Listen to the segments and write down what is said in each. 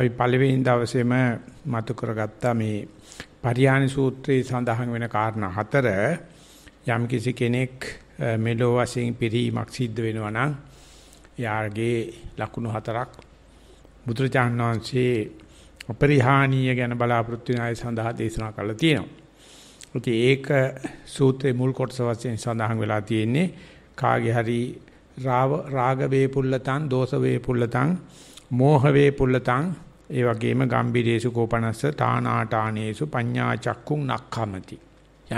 අපි පළවෙනි දවසේම මතු කරගත්ත මේ පරියාණ සූත්‍රයේ සඳහන් වෙන කාරණා හතර යම්කිසි කෙනෙක් මෙලෝ වශයෙන් පිරීමක් සිද්ධ වෙනවා නම් යාගේ ලකුණු හතරක් බුදුරජාණන් වහන්සේ අපරිහානීය ගැන බලාපොරොත්තු වෙන අය සඳහා දේශනා කළා තියෙනවා. ඉතින් ඒක සූත්‍රයේ මුල් කොටස වශයෙන් සඳහන් වෙලා තියෙන්නේ කාගේ හරි රාග වේපුල්ලතං දෝෂ වේපුල්ලතං මෝහ වේපුල්ලතං ඒ වගේම ගම්බිරේසු කෝපනස්ස තානාටානේසු පඤ්ඤා චක්කුම් නක්ඛමති.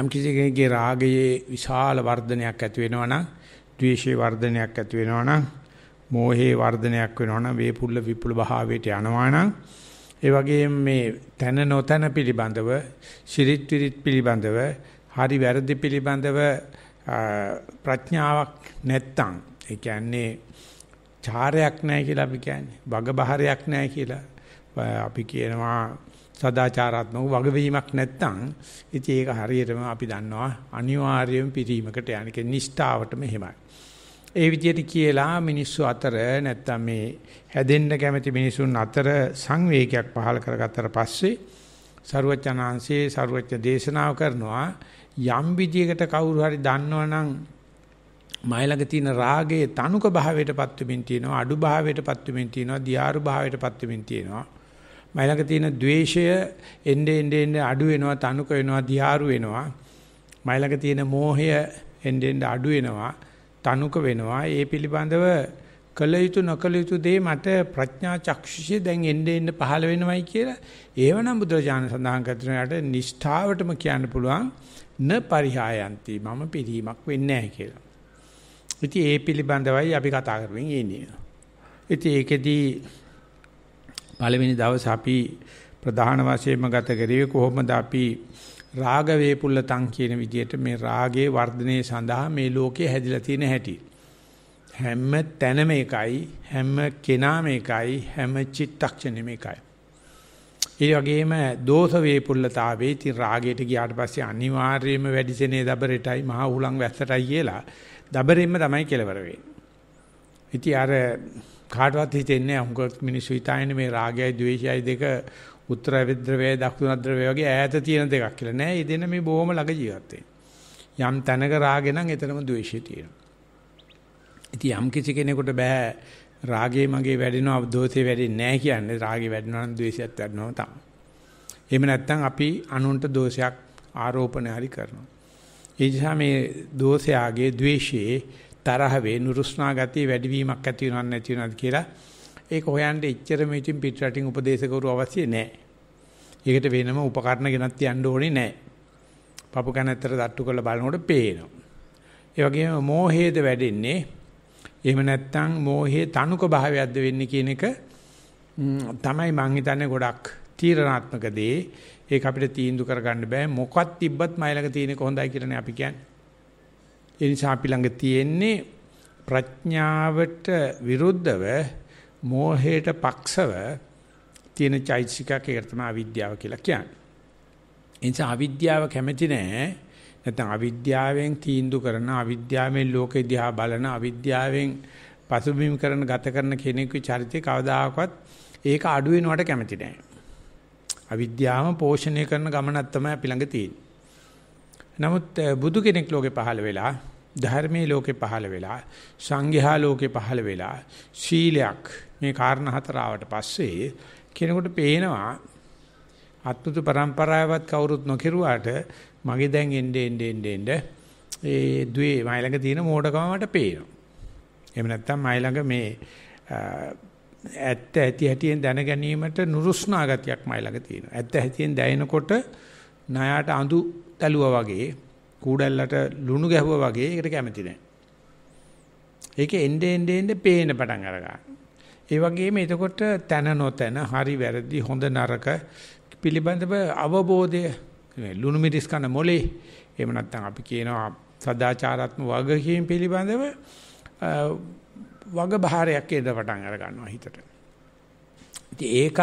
යම් කිසි කෙනෙකුගේ රාගයේ විශාල වර්ධනයක් ඇති වෙනවා නම්, ද්වේෂයේ වර්ධනයක් ඇති වෙනවා නම්, මෝහයේ වර්ධනයක් වෙනවා නම්, වේපුල්ල විපුල භාවයට යනවා නම්, ඒ වගේම මේ තන නොතන පිළිබඳව, ශිරිත් විරිත් පිළිබඳව, හරි වැරදි පිළිබඳව ප්‍රඥාවක් නැත්තම්, ඒ කියන්නේ චාරයක් නැහැ කියලා අපි කියන්නේ, වග බහරයක් නැහැ කියලා අපි කියනවා සදාචාරාත්මක වගවීමක් නැත්නම් ඉතින් ඒක හරියටම අපි දන්නවා අනිවාර්යයෙන් පිරීමකට යන්නේ නිෂ්ඨාවටම එහෙමයි. ඒ විදිහට කියලා මිනිස්සු අතර නැත්නම් මේ හැදෙන්න කැමති මිනිසුන් අතර සංවේගයක් පහළ කරගත්තට පස්සේ ਸਰුවචනාංශයේ ਸਰුවච දේශනාව කරනවා යම් විදිහකට කවුරු හරි දන්නවනම් මයි ළඟ තියෙන රාගයේ තනුක භාවයටපත් වෙමින් තියෙනවා අඩු භාවයටපත් වෙමින් තියෙනවා දියාරු භාවයටපත් වෙමින් තියෙනවා මයිලඟ තියෙන द्वේෂය එnde ende ende අඩු වෙනවා, තනුක වෙනවා, දියාරු වෙනවා. මයිලඟ තියෙන මෝහය එnde ende අඩු වෙනවා, තනුක වෙනවා. ඒ පිළිබඳව කල යුතු නොකල යුතු දේ මට ප්‍රඥා චක්ෂුෂය දැන් එnde එnde පහළ වෙනවයි කියලා ඒවනම් බුදුරජාණන් සඳහන් කරනට නිෂ්ඨාවටම කියන්න පුළුවන් න පරිහායන්ති මම පිළිීමක් වෙන්නේ නැහැ කියලා. ඉතින් ඒ පිළිබඳවයි අපි කතා කරමින් ඉන්නේ. ඉතින් ඒකෙදී පළවෙනි දවසේ අපි ප්‍රධාන වශයෙන්ම ගත කරේ කොහොමද අපි රාග වේපුල්ලතං කියන විදිහට මේ රාගයේ වර්ධනය සඳහා මේ ලෝකේ හැදිලා තියෙන හැටි. හැම තැනම එකයි හැම කෙනාම එකයි හැම චිත්තක්ෂණෙම එකයි. ඒ වගේම දෝෂ වේපුල්ලතාවේ ති රාගයට ගියාට පස්සේ අනිවාර්යයෙන්ම වැඩිසෙනේ දබරෙටයි මහ උලන් වැස්සටයි කියලා දබරෙන්න තමයි කෙලවර වෙන්නේ. ඉතින් අර කාටවත් හිතෙන්නේ අහුඟක් මිනිස්සු හිතන්නේ මේ රාගයයි ද්වේෂයයි දෙක උත්තර විද්‍රවයයි දකුණ ද්‍රවය වගේ ඈත තියෙන දෙකක් කියලා නෑ. ඒ දෙන්න මේ බොහොම ළඟ ජීවත් යම් තැනක රාගය නම් එතනම ද්වේෂය තියෙනවා. ඉතින් යම් කිසි කෙනෙකුට බෑ රාගේ මගේ වැඩෙනවා දෝෂේ වැඩෙන්නේ නැහැ කියන්නේ රාගේ වැඩෙනවා නම් ද්වේෂයත් වැඩෙනවා තමයි. එහෙම නැත්නම් අපි අනුන්ට දෝෂයක් ආරෝපණය හරි කරනවා. ඒ නිසා මේ දෝෂයාගේ ද්වේෂයේ තරහ වේ නුරුස්නා ගතිය වැඩිවීමක් ඇති වෙනවද නැති වෙනවද කියලා ඒක හොයන්න ඉච්චර මේකින් පිට රටින් උපදේශකවරු අවශ්‍ය නැහැ. ඒකට වෙනම උපකරණ ගෙනත් තියන්න ඕනේ නැහැ. පපු කනතර තට්ටු කරලා බලනකොට පේනවා. ඒ වගේම මෝහයේද වැඩෙන්නේ එහෙම නැත්නම් මෝහයේ තනුක භාවයක්ද වෙන්නේ කියන එක තමයි මං හිතන්නේ ගොඩක් තීරණාත්මක දේ. ඒක අපිට තීන්දුව කරගන්න බෑ. මොකක් තිබ්බත් මයිලක තියෙන කොහොඳයි කියලානේ අපි කියන්නේ. ඒ නිසා අපි ළඟ තියෙන්නේ ප්‍රඥාවට විරුද්ධව මෝහයට පක්ෂව තියෙන චෛතසිකයක් ඒක තමයි අවිද්‍යාව කියලා කියන්නේ. ඒ නිසා අවිද්‍යාව කැමති නෑ. නැත්නම් අවිද්‍යාවෙන් තීන්දුව කරන අවිද්‍යාවෙන් ලෝකෙ දිහා බලන අවිද්‍යාවෙන් පසුබිම් කරන ගත කරන කෙනෙකුගේ චරිතය කවදාකවත් ඒක අඩු වෙනවට කැමති නෑ. අවිද්‍යාවම පෝෂණය කරන ගමනක් තමයි අපි ළඟ තියෙන්නේ. නමුත් බුදු කෙනෙක් ලෝකේ පහළ වෙලා ධර්මයේ ලෝකේ පහළ වෙලා සංඝයා ලෝකේ පහළ වෙලා ශීලයක් මේ කාරණා හතර ආවට පස්සේ කෙනෙකුට පේනවා අත්පුතු પરම්පරාවවත් කවුරුත් නොකිරුවාට මගේ දැන් එන්නේ එන්නේ එන්නේ ඒ දුවේ මයි ළඟ තියෙන මෝඩකම මට පේනවා. එහෙම නැත්නම් මයි ළඟ මේ ඇත්ත ඇති හැටියෙන් දැන ගැනීමට නුරුස්නා ගතියක් මයි ළඟ තියෙනවා. ඇත්ත හැටියෙන් දැනෙනකොට ණයට අඳු ඇලුවා වගේ කූඩැල්ලට ලුණු ගැහුවා වගේ ඒකට කැමති නැහැ. ඒකේ එnde end end පේන පටන් අර ගන්න. ඒ වගේම එතකොට තන නොතන හරි වැරදි හොඳ නරක පිළිබඳව අවබෝධය ලුණු මිරිස් කන මොලේ එහෙම නැත්නම් අපි කියනවා සදාචාරාත්මක වගකීම් පිළිබඳව වග බහාරයක් එද පටන් අර ගන්නවා හිතට. ඉතින් ඒකත්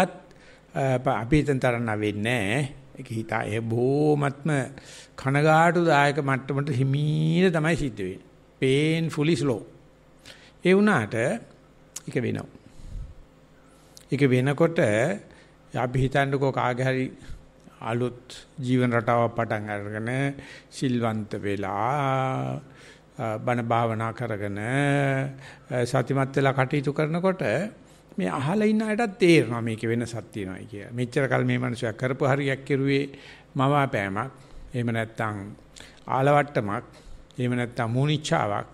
අපි හිතන තරම් වෙන්නේ නැහැ. ඒක හිතා ඒ බොමත්ම කනගාටුදායක මට්ටමට හිමීර තමයි සිද්ධ වෙන්නේ. painfully slow. ඒ වුණාට ඒක වෙනවා. ඒක වෙනකොට අපි හිතන්නකෝ කාගේ හරි අලුත් ජීවන රටාවක් පටන් අරගෙන සිල්වන්ත වෙලා බණ භාවනා කරගෙන සතිමත් වෙලා කටයුතු කරනකොට මේ අහලා ඉන්න අයටත් තේරෙනවා මේකේ වෙනසක් තියෙනවායි කියලා. මෙච්චර කල් මේ මිනිස්සු කරපු හරියක් කෙරුවේ මවාපෑමක්. එහෙම නැත්නම් ආලවට්ටමක්. එහෙම නැත්නම් මූණිච්චාවක්.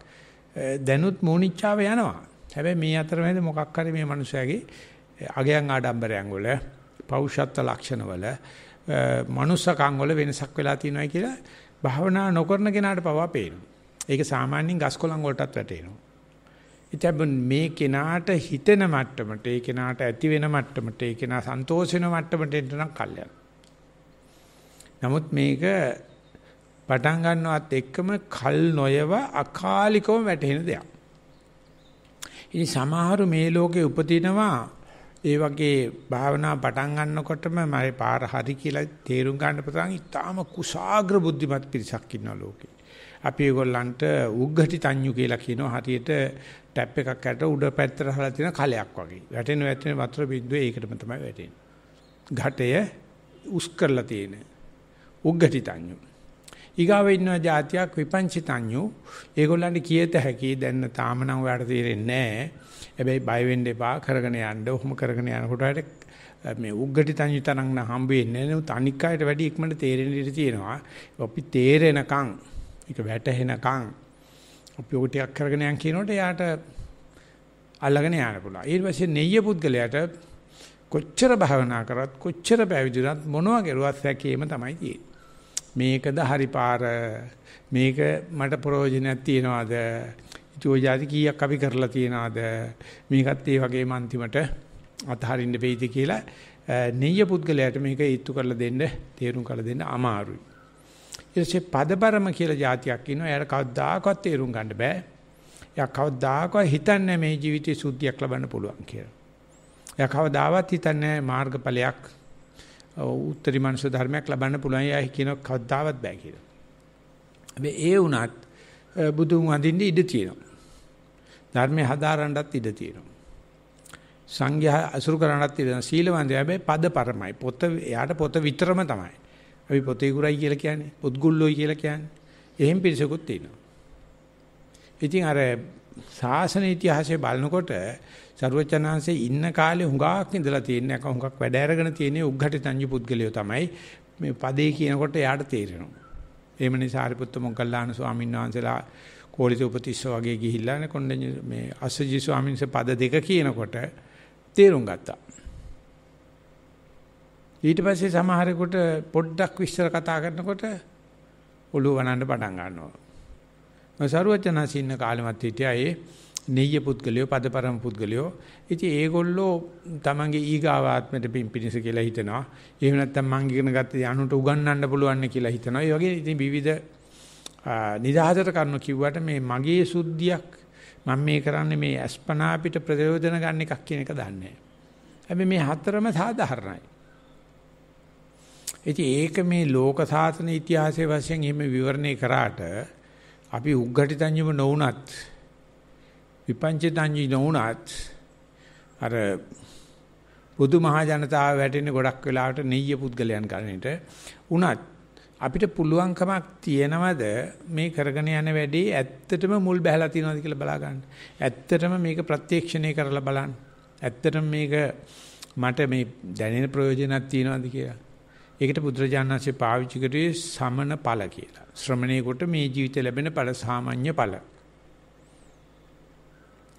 දැනුත් මූණිච්චාව යනවා. හැබැයි මේ අතරමැද මොකක් හරි මේ මිනිස්සයාගේ අගයන් ආඩම්බරයන් වල පෞෂත්ව ලක්ෂණ වල මනුස්සකම් වල වෙනසක් වෙලා තියෙනවා කියලා භාවනා නොකරන කෙනාට පවා පේනවා. ඒක සාමාන්‍යයෙන් ගස්කොළන් වලටත් වැටෙනවා. ඉතින් මේ කෙනාට හිතෙන මට්ටමට ඒ කෙනාට ඇති වෙන මට්ටමට ඒ කෙනා සන්තෝෂ වෙන මට්ටමට එන්න නම් කල්යන. නමුත් මේක පටන් ගන්නවත් එක්කම කල් නොයව අකාලිකව වැටෙන දෙයක්. ඉතින් සමහරු මේ ලෝකේ උපදිනවා ඒ වගේ භාවනා පටන් ගන්නකොටම මගේ පාර හරි කියලා තේරුම් ගන්න පුළුවන් ඉතාම කුසాగ්‍ර බුද්ධිමත් පිරිසක් ඉන්නවා ලෝකේ. අපි ඒගොල්ලන්ට උග්ගටි තඤ්ඤු කියලා කියනවා හරියට ටැප් එකක් ඇට උඩ පැත්තට හරලා තියෙන කලයක් වගේ. වැටෙන වැටෙන වතුර බිඳුවේ ඒකටම තමයි වැටෙන්නේ. ඝටය උස් කරලා තියෙන උග්ගටි තඤ්ඤු. ඊගාව ඉන්න જાතියක් විපංචි තඤ්ඤු. ඒගොල්ලන්ට කියත හැකි දැන් තාම නම් ඔයාලට තේරෙන්නේ නැහැ. හැබැයි බය වෙන්න එපා කරගෙන යන්න. ඔහොම කරගෙන යනකොට මේ උග්ගටි තඤ්ඤු තනක් නම් හම්බ වෙන්නේ නැහැ. තනික් අයට වැඩි ඉක්මනට තේරෙන්න ඉඩ තියෙනවා. අපි තේරෙනකන් ඒක වැටහෙනකන් අපි ඔය ටිකක් කරගෙන යන කියනකොට යාට අල්ලගෙන යන්න පුළුවන්. ඊට පස්සේ නෙయ్య පුද්ගලයාට කොච්චර භවනා කරත් කොච්චර පැවිදිුණත් මොනවා කරුවත් සැකේම තමයි තියෙන්නේ. මේකද හරිපාර මේක මට ප්‍රයෝජනයක් තියනවාද? ජෝජාති කීයක් අපි කරලා තියනවාද? මේකත් ඒ වගේම අන්තිමට අතහරින්න වෙයිද කියලා නෙయ్య පුද්ගලයාට මේක ඊත්තු කරලා දෙන්න තේරුම් කරලා දෙන්න අමාරුයි. ඊටසේ පදබරම කියලා જાතියක් ඉන්නවා. එයාට කවදාකවත් තේරුම් ගන්න බෑ. එයා කවදාකවත් හිතන්නේ මේ ජීවිතේ සුද්ධියක් ලබන්න පුළුවන් කියලා. එයා කවදාවත් හිතන්නේ මාර්ගඵලයක් උත්තරී මනුෂ්‍ය ධර්මයක් ලබන්න පුළුවන්. එයා කියන කවදාවත් බෑ කියලා. ඒ වුණත් බුදුන් වඳින්න ඉඩ තියෙනවා. ධර්මයේ හදාරන්නත් ඉඩ තියෙනවා. සංඝයා අසුරු කරන්නත් ඉඩ තියෙනවා. සීලවන්තයා හැබැයි පද පරමයි. පොත එයාට පොත විතරම තමයි. අපි පොතේ කුරයි කියලා කියන්නේ, පොත්ගුල්ලෝයි කියලා කියන්නේ. එහෙම පිරිසකුත් තියෙනවා. ඉතින් අර සාසන ඉතිහාසය බලනකොට ਸਰවචනහන්සේ ඉන්න කාලේ හුඟක් ඉඳලා තියෙන එක හුඟක් වැඩ අරගෙන තියෙන උග්ඝටි තන්ජි පුද්ගලයෝ තමයි මේ පදේ කියනකොට එයාට තේරෙනවා. එහෙම නිසා හරිපුත්ත මොග්ගල්ලාන ස්වාමීන් වහන්සේලා කෝලිත උපතිස්ස වගේ ගිහිල්ලා නේ කොණ්ඩඤ්ඤ මේ අස්සජි ස්වාමීන්සේ පද දෙක කියනකොට තේරුම් ගත්තා. ඊට පස්සේ සමහරෙකුට පොඩ්ඩක් විස්තර කතා කරනකොට ඔළුව වනන්න පටන් ගන්නවා. සරුවචනසින්න කාලෙමත් හිටියා ඒ නෙය්‍ය පුද්ගලයෝ පදපරම පුද්ගලයෝ. ඉතින් ඒගොල්ලෝ තමන්ගේ ඊගාව ආත්මයට පිම්පිනිස කියලා හිතනවා. එහෙම නැත්නම් මං ඉගෙන ගත්තේ අනුන්ට උගන්වන්න පුළුවන් කියලා හිතනවා. ඒ වගේ ඉතින් විවිධ නිදහසට කරනු කිව්වට මේ මගේ සුද්ධියක් මම මේ කරන්නේ මේ අස්පනා පිට ප්‍රයෝජන ගන්න එකක් කියන එක දන්නේ නැහැ. හැබැයි මේ හතරම සාධාරණයි. ඉතින් ඒක මේ ලෝක සාසන ඉතිහාසයේ වශයෙන් එහෙම විවරණය කරාට අපි උග්ඝටිතඤ්ඤම නොවුනත් විපංචිතඤ්ඤි නොවුනත් අර බුදු මහා ජනතාව වැටෙන ගොඩක් වෙලාවට නෙయ్య පුද්ගලයන් ගන්නට උනත් අපිට පුළුවන්කමක් තියනවද මේ කරගෙන යන වැඩේ ඇත්තටම මුල් බැහැලා තියනවද කියලා බලා ගන්න. ඇත්තටම මේක ප්‍රත්‍යක්ෂණය කරලා බලන්න. ඇත්තටම මේක මට මේ දැනෙන ප්‍රයෝජනක් තියනවද කියලා. ඒකට බුදුරජාණන්සේ පාවිච්චි කරේ සමන ඵල කියලා. ශ්‍රමණේ කොට මේ ජීවිතේ ලැබෙන ඵල සාමාන්‍ය ඵල.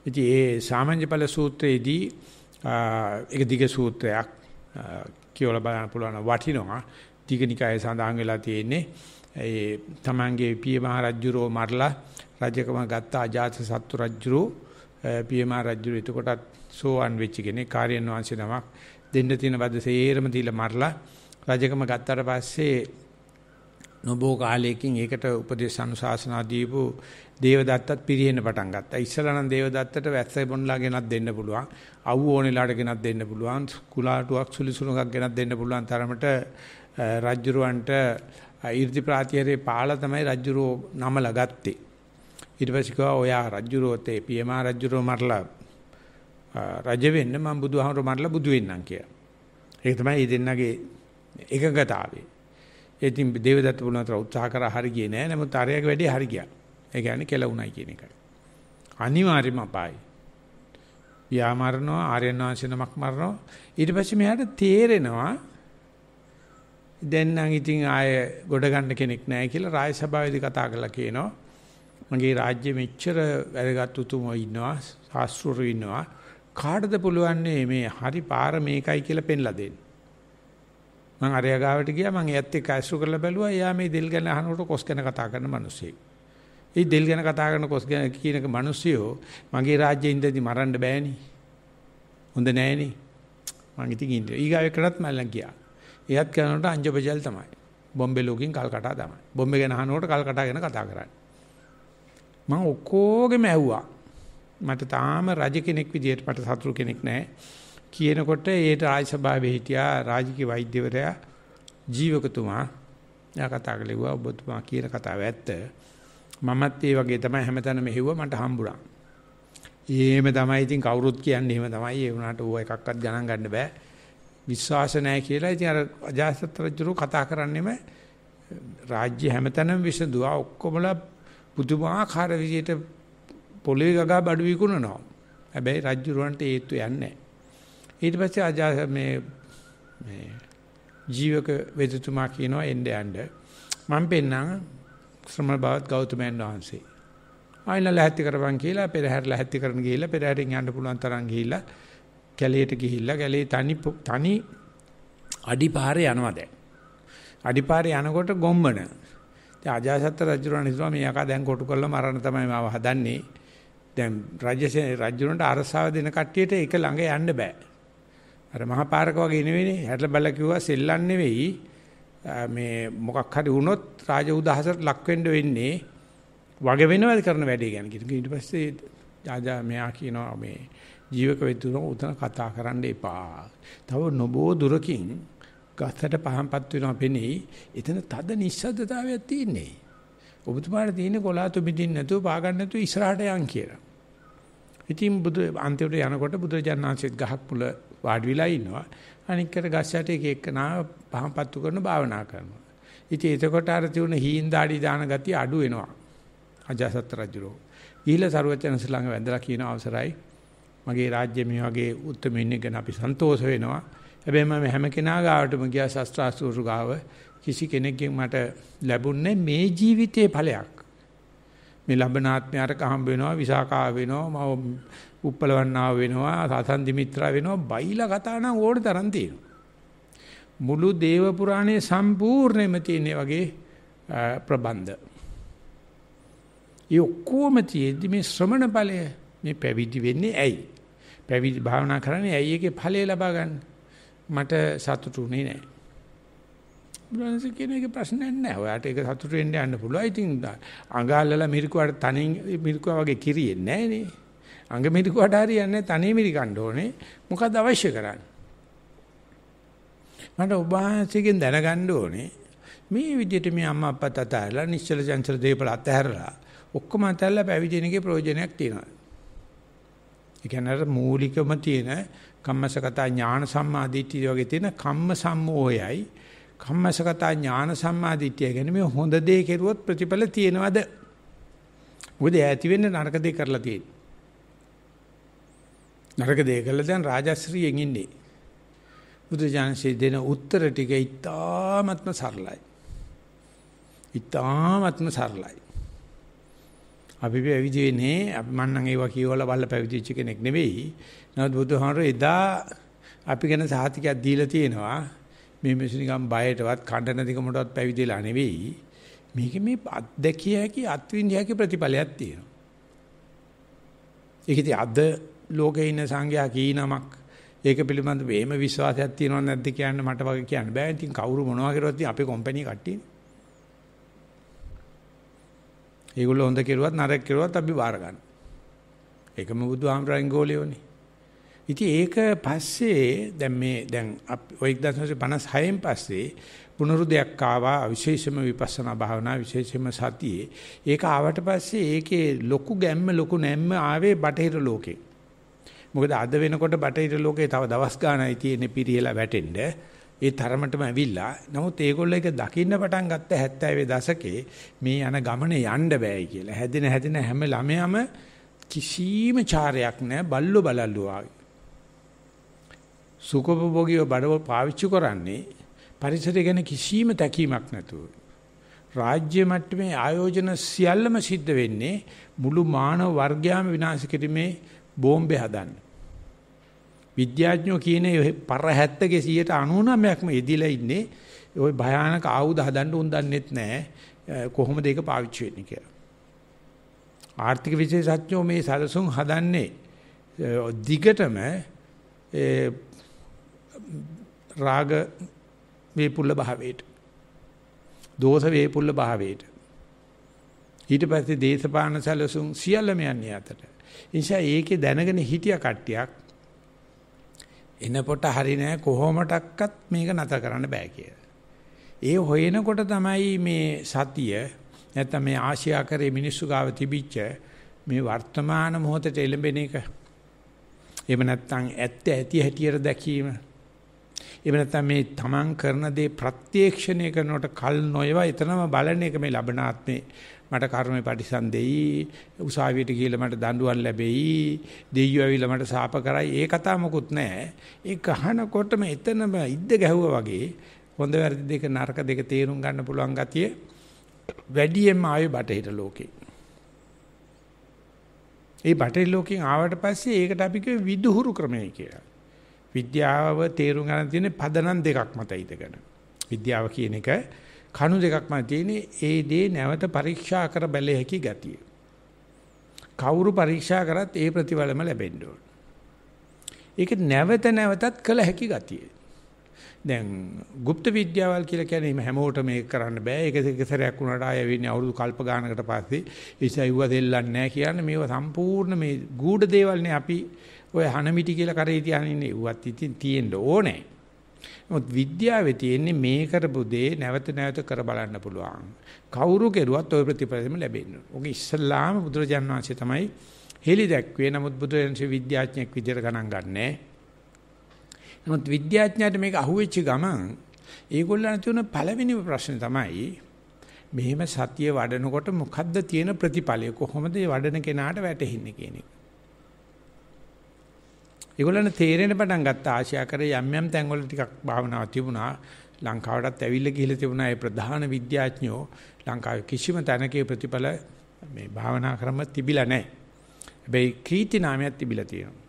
ඉතින් ඒ සාමාන්‍ය ඵල සූත්‍රයේදී ඒක දිග සූත්‍රයක් කියවලා බලන්න පුළුවන් වටිනවා. දීගනිකායේ සඳහන් වෙලා තියෙන්නේ ඒ තමන්ගේ පිය මහරජුරෝ මරලා රජකම ගත්ත අජාත සත්තු රජුරෝ පිය මහරජුරෝ එතකොටත් සෝවන් වෙච්ච කෙනෙක් කාර්යයන් වංශේ නමක් දෙන්න තියෙන බද්ද සේරම දීලා මරලා රජකම ගත්තට පස්සේ නොබෝ කාලයකින් ඒකට උපදේශ අනුශාසනා දීපු දේවදත්තත් පිරිහෙන්න පටන් ගත්තා. ඉස්සලා නම් දේවදත්තට වැස්ස බොන්ලා ගෙනත් දෙන්න පුළුවන්. අවු ඕනෙලාට ගෙනත් දෙන්න පුළුවන්. කුලාටුවක් සුලිසුණුකක් ගෙනත් දෙන්න පුළුවන් තරමට රජුරවන්ට ඊර්ති ප්‍රාතිහාරේ පාළ තමයි රජුරෝ නම ලගත්තේ. ඊට පස්සේ කිව්වා ඔයා රජුරෝතේ පියමා රජුරෝ මරලා රජ වෙන්න මම බුදුහාමර මරලා බුදු වෙන්නම් කියලා. ඒක තමයි මේ දෙන්නගේ එකඟතාවේ. ඉතින් දේවදත්ත පුණතර උත්සාහ කරා හරි ගියේ නෑ. නමුත් ආරයක වැඩි හරි ගියා. ඒ කියන්නේ කෙලුණයි කියන එකයි. අනිවාර්යම අපායි. පියා මරනවා, ආර්යයන් වහන්සේ නමක් මරනවා. ඊට පස්සේ මෙයාට තේරෙනවා දැන් නම් ඉතින් ආය ගොඩ ගන්න කෙනෙක් නැහැ කියලා රාජ්‍ය සභාවේදී කතා කරලා කියනවා. මගේ රාජ්‍ය මෙච්චර වැඩගත් උතුමෝ ඉන්නවා, ශාස්ත්‍රවරු ඉන්නවා. කාටද පුළුවන් මේ හරි පාර මේකයි කියලා පෙන්ලා දෙන්න. මං අරයා ගාවට ගියා මං එයත් එක්ක ඇසුරු කරලා බැලුවා එයා මේ දෙල් ගැන අහනකොට කොස් ගැන කතා කරන මිනිස්සෙක්. ඒ දෙල් ගැන කතා කරන කොස් ගැන කියනක මිනිස්සයෝ මගේ රාජ්‍යයේ ඉඳදී මරන්න බෑනේ. හොඳ නෑනේ. මං ඉතින් ඉන්නේ. ඊගාවේ කරත් මල්ලන් ගියා. එයත් කරනකොට අංජබජල් තමයි. බොම්බේ ලෝකෙන් කල්කටා තමයි. බොම්බේ ගැන අහනකොට කල්කටා ගැන කතා කරන්නේ. මං ඔක්කොගෙම ඇහුවා. මට තාම රජ කෙනෙක් විදියට මට සතුරු කෙනෙක් නැහැ. කියනකොට ඒ රාජසභාවේ හිටියා රාජකීය වෛද්‍යවරයා ජීවකතුමා එයා කතා කළා ඔබතුමා කියන කතාව ඇත්ත. මමත් ඒ වගේ තමයි හැමතැනම හෙව්වා මට හම්බුණා. එහෙම තමයි ඉතින් කවුරුත් කියන්නේ එහෙම තමයි. ඒ වුණාට ඌ එකක්වත් ගණන් ගන්න බෑ. විශ්වාස නැහැ කියලා ඉතින් අර අජාසත් රජුරු කතා කරන්නේම රාජ්‍ය හැමතැනම විසඳුවා ඔක්කොමලා පුදුමාකාර විදියට පොළවේ ගගා බඩු විකුණනවා. හැබැයි රජුරවන්ට ඒත්තු යන්නේ නැහැ. ඊට පස්සේ අජා මේ මේ ජීවක වෙදතුමා කියනවා එන්න යන්න මම පෙන්නම් ශ්‍රමණ බවත් ගෞතමයන් වහන්සේ ආයෙත් ලැහැත්ති කරපන් කියලා පෙරහැර ලැහැත්ති කරන ගිහිල්ලා පෙරහැරින් යන්න පුළුවන් තරම් ගිහිල්ලා කැලේට ගිහිල්ලා කැලේ තනි තනි අඩිපාරේ යනවා දැන් අඩිපාරේ යනකොට ගොම්බන ඉතින් අජාසත් රජුරණ හිතුවා මේ යකා දැන් කොටු කරලා මරන්න තමයි මාව හදන්නේ දැන් රජසේ රජුරණට අරසාව දෙන කට්ටියට ඒක ළඟ යන්න බෑ අර මහා පාරක වගේ නෙවෙයිනේ හැටල බැලලා කිව්වා සෙල්ලම් නෙවෙයි මේ මොකක් හරි වුණොත් රාජ උදාහසට ලක් වෙන්න වෙන්නේ වගේ වෙනවද කරන වැඩේ ගැන කිව්වා ඊට පස්සේ ආජා මෙයා කියනවා මේ ජීවක වෙතුන උතන කතා කරන්න එපා තව නොබෝ දුරකින් ගතට පහම්පත් වෙනවා පෙනෙයි එතන තද නිස්සද්දතාවයක් තියෙන්නේ ඔබතුමාට තියෙන කොලාතු බින්දින් නැතුව පාගන්න නැතුව ඉස්සරහට යන් කියලා ඉතින් බුදු අන්තිමට යනකොට බුදුරජාණන් වහන්සේත් ගහක් මුල වාඩි වෙලා ඉන්නවා. අනික් කර ගස් යට එක එක නා පහපත්තු කරන භාවනා කරනවා. ඉතින් එතකොට අර තියුණ හීන් දාඩි දාන ගතිය අඩු වෙනවා. අජාසත් රජුරෝ. ඊළ ਸਰවචනස ළඟ වැඳලා කියන අවසරයි මගේ රාජ්‍ය මේ වගේ උත්මයින් ගැන අපි සන්තෝෂ වෙනවා. හැබැයි මම හැම කෙනා ගාවටම ගියා ශාස්ත්‍රාසුරු ගාව කිසි කෙනෙක්ගෙන් මට ලැබුණේ මේ ජීවිතයේ ඵලයක්. මේ ලබනාත්මයට හම්බ වෙනවා විසාකා වෙනවා මම උප්පලවන්නාව වෙනවා, සසන්දි මිත්‍රා වෙනවා, බයිලා කතා නම් ඕන තරම් තියෙනවා. මුළු දේව පුරාණේ සම්පූර්ණයෙන්ම තියෙනේ වගේ ප්‍රබන්ධ. ඒ ඔක්කොම තියෙද්දි මේ ශ්‍රමණ ඵලය මේ පැවිදි වෙන්නේ ඇයි? පැවිදි භාවනා කරන්නේ ඇයි ඒකේ ඵලය ලබා ගන්න? මට සතුටුුනේ නැහැ. බුදුන්ස කියන එක ප්‍රශ්නයක් නෑ. ඔයාට ඒක සතුට වෙන්න යන්න පුළුවන්. ඉතින් අඟාලලා මිරිකුවට තනින් මිරිකුවා වගේ කිරියෙන්නේ නෑනේ. අඟමිරිකුවට හරියන්නේ තනේ මිරි ගන්න ඕනේ. මොකද්ද අවශ්‍ය කරන්නේ? මට ඔබ වහන්සේගෙන් දැනගන්න ඕනේ මේ විදිහට මේ අම්මා අප්පා තතාලා නිශ්චල චංචල දේපල අතහැරලා ඔක්කොම අතහැරලා පැවිදෙනකේ ප්‍රයෝජනයක් තියෙනවා. ඒ කියන්නේ මූලිකම තියෙන කම්මසගතා ඥාන සම්මාදිට්ඨිය වගේ තියෙන කම්ම සම්මෝයයි කම්මසගතා ඥාන සම්මාදිට්ඨිය ගැන මේ හොඳ දේ කෙරුවොත් ප්‍රතිඵල තියෙනවද? මොකද ඈති වෙන්න නරක දේ කරලා තියෙන්නේ. නරක දේ කළා දැන් රාජශ්‍රීයෙන් ඉන්නේ. බුදුජානසී දෙන උත්තර ටික ඊ타ත්ම සරලයි. ඊ타ත්ම සරලයි. අපි පැවිදිනේ අපි මන්නම් ඒවා කියවලා බල්ල පැවිදිච්ච කෙනෙක් නෙවෙයි. නමුත් බුදුහාමරෝ එදා අපි ගැන සාහිතිකයක් දීලා තියෙනවා. මේ මිනිස්සුනිකම් බයටවත් කණ්ඩන දිකමටවත් පැවිදිලා නෙවෙයි. මේක මේ අත්දැකිය හැකි අත්විඳිය හැකි ප්‍රතිඵලයක් තියෙනවා. ඒක ඉතින් අද ලෝකේ ඉන්න සංඝයා කී නමක් ඒක පිළිබඳ මේම විශ්වාසයක් තියෙනවද නැද්ද කියන්න මට වගේ කියන්න බෑ. ඉතින් කවුරු මොනවා කරුවත් අපේ කම්පැනි කට්ටියනේ. ඒගොල්ලෝ හොඳ කෙරුවත් නරක කෙරුවත් අපි බාර ගන්න. ඒකම බුදුහාමරයන් ගෝලියෝනේ. ඉතින් ඒක පස්සේ දැන් මේ දැන් ඔය 1956න් පස්සේ පුනරුදයක් ආවා විශේෂම විපස්සනා භාවනා විශේෂම සතියේ. ඒක ආවට පස්සේ ඒකේ ලොකු ගැම්ම ලොකු නැම්ම ආවේ බටහිර ලෝකේ. මොකද අද වෙනකොට බටහිර ලෝකේ තව දවස් ගානයි තියෙන්නේ පිරිහෙලා වැටෙන්න. ඒ තරමටම ඇවිල්ලා. නමුත් ඒගොල්ලෝ එක දකින්න පටන් ගත්ත 70 දශකේ මේ යන ගමන යන්න බෑයි කියලා. හැදෙන හැදෙන හැම ළමයාම කිසිම චාරයක් නැහැ බල්ලෝ බලල්ලෝ ආවේ. සුඛෝපභෝගීව බඩව පාවිච්චි කරන්නේ පරිසරය ගැන කිසිම තැකීමක් නැතුව. රාජ්‍ය මට්ටමේ ආයෝජන සියල්ලම සිද්ධ වෙන්නේ මුළු මානව වර්ගයාම විනාශ කිරීමේ බෝම්බේ හදන්න. විද්‍යාඥයෝ කියන්නේ පර 70ගේ 99%ක්ම එදිලා ඉන්නේ ওই භයානක ආයුධ හදන්න උන් දන්නෙත් නැහැ කොහොමද ඒක පාවිච්චි වෙන්නේ කියලා. ආර්ථික විශේෂඥයෝ මේ සැලසුම් හදන්නේ දිගටම රාග වේපුල්ල භාවයට දෝෂ වේපුල්ල භාවයට ඊට පස්සේ දේශපාලන සැලසුම් සියල්ලම යන්නේ අතට නිසා ඒකේ දැනගෙන හිටිය කට්ටියක් එනකොට හරි නෑ කොහොමඩක්වත් මේක නතර කරන්න බෑ කියලා. ඒ හොයනකොට තමයි මේ සතිය නැත්නම් මේ ආශියාකරේ මිනිස්සු ගාව තිබිච්ච මේ වර්තමාන මොහොතට එළඹෙන එක. එහෙම නැත්නම් ඇත්ත ඇති හැටියට දැකීම. එහෙම නැත්නම් මේ තමන් කරන දේ ප්‍රත්‍යක්ෂණය කරනකොට කල් නොයවා එතනම බලන එක මේ ලබනාත්මේ මට කර්මේ පරිසන්දෙයි උසාවියට ගිහලා මට දඬුවම් ලැබෙයි දෙයියෝ ඇවිල්ලා මට සාප කරයි ඒ කතා මොකුත් නැහැ ඒක අහනකොටම එතනම ඉද්ද ගැහුවා වගේ හොඳ වැරදි දෙක නරක දෙක තේරුම් ගන්න පුළුවන් ගතිය වැඩියෙන්ම ආවේ බටහිර ලෝකේ ඒ බටහිර ලෝකෙන් ආවට පස්සේ ඒකට අපි කිව්වේ විදුහුරු ක්‍රමය කියලා විද්‍යාව තේරුම් ගන්න තියෙන පදනම් දෙකක් මත ඉදගෙන විද්‍යාව කියන එක කණු දෙකක්ම තියෙන්නේ ඒ දේ නැවත පරීක්ෂා කර බැලිය හැකි ගතිය. කවුරු පරීක්ෂා කරත් ඒ ප්‍රතිඵලම ලැබෙන්න ඕන. ඒක නැවත නැවතත් කළ හැකි ගතිය. දැන් গুপ্ত විද්‍යාවල් කියලා කියන්නේ මේ හැමෝටම මේක කරන්න බෑ. ඒක එක සැරයක් වුණාට ආයෙ වෙන්නේ අවුරුදු කල්ප ගානකට පස්සේ ඉසයිව දෙල්ලන්නේ නැහැ කියන්නේ මේවා සම්පූර්ණ මේ ගූඪ දේවල්නේ අපි ඔය හනමිටි කියලා කරේ තියාගෙන ඉන්නේ. ඌවත් ඉතින් තියෙන්න ඕනේ. නමුත් විද්‍යාවේ තියෙන්නේ මේ කරපු දේ නැවත නැවත කර බලන්න පුළුවන්. කවුරු කෙරුවත් ওই ප්‍රතිඵලෙම ලැබෙන්නේ. ඔක ඉස්සල්ලාම බුදුරජාන් වහන්සේ තමයි හෙලි දැක්වේ. නමුත් බුදුරජාන් විද්‍යාඥයෙක් විදියට ගණන් ගන්නෑ. නමුත් විද්‍යාඥයාට මේක අහුවෙච්ච ගමන් ඒගොල්ලන් තුන පළවෙනිම ප්‍රශ්නේ තමයි මෙහෙම සතිය වඩනකොට මොකද්ද තියෙන ප්‍රතිඵලය කොහොමද වඩන කෙනාට වැටහෙන්නේ කියන එක. ඒගොල්ලන් තේරෙන පටන් ගත්ත ආශා කරේ යම් යම් තැන්වල ටිකක් භාවනාව තිබුණා. ලංකාවටත් ඇවිල්ලා ගිහිල්ලා තිබුණා ඒ ප්‍රධාන විද්‍යාඥයෝ ලංකාවේ කිසිම තැනකේ ප්‍රතිඵල මේ භාවනා ක්‍රම තිබිලා නැහැ. හැබැයි කීර්ති නාමයක් තිබිලා තියෙනවා.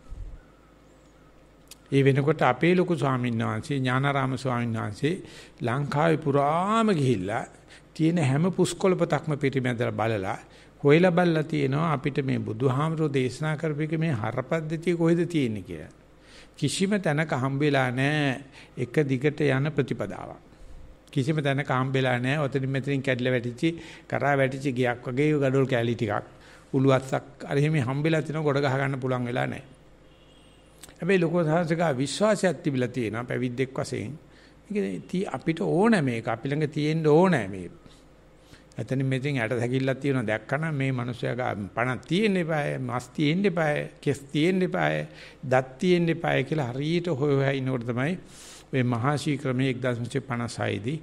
ඒ වෙනකොට අපේ ලොකු ස්වාමීන් වහන්සේ ඥානාරාම ස්වාමීන් වහන්සේ ලංකාවේ පුරාම ගිහිල්ලා තියෙන හැම පුස්කොළපතක්ම පිටිමැදලා බලලා හොයලා බලලා තියෙනවා අපිට මේ බුදුහාමරෝ දේශනා කරපේක මේ හරපද්ධතිය කොහෙද තියෙන්නේ කියලා. කිසිම තැනක හම්බෙලා නැහැ එක දිගට යන ප්‍රතිපදාවක්. කිසිම තැනක හම්බෙලා නැහැ. ඔතනින් මෙතනින් කැඩිලා වැටිච්චි, කරා වැටිච්චි ගයක් වගේ ගඩොල් කෑලි ටිකක්. උළුවස්සක් අර එහෙම හම්බෙලා තිනවා ගොඩ ගහ ගන්න පුළුවන් වෙලා නැහැ. හැබැයි ලෝකෝ සාහසික විශ්වාසයක් තිබිලා තියෙනවා පැවිද්දෙක් වශයෙන්. මේක අපිට ඕන මේක. අපි ළඟ තියෙන්න ඕන මේ එතන මෙතෙන් ඇට සැකිල්ලක් තියෙනවා දැක්කනම් මේ මිනිස්සයා පණ තියෙන්න එපාය මස් තියෙන්න එපාය කෙස් තියෙන්න එපාය දත් තියෙන්න එපාය කියලා හරියට හොය හොය ඉනකොට තමයි මේ මහා ශීක්‍රමයේ 1956 දී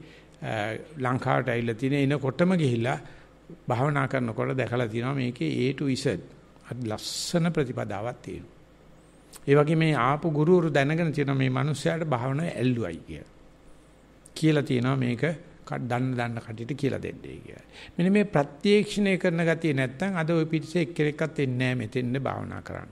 ලංකාවට ඇවිල්ලා තියෙන එනකොටම ගිහිල්ලා භාවනා කරනකොට දැකලා තියෙනවා මේකේ A to Z ලස්සන ප්‍රතිපදාවක් තියෙනවා. ඒ වගේ මේ ආපු ගුරුවරු දැනගෙන තියෙන මේ මිනිස්සයාට භාවනාව ඇල්ලුවයි කියලා. කියලා තියෙනවා මේක දන්න දන්න කටියට කියලා දෙන්නේ කියලා. මෙන්න මේ ප්‍රත්‍යක්ෂණය කරන ගතිය නැත්තම් අද ওই පිටසේ එක්කෙනෙක්වත් එන්නේ නැහැ මෙතෙන්ද භාවනා කරන්න.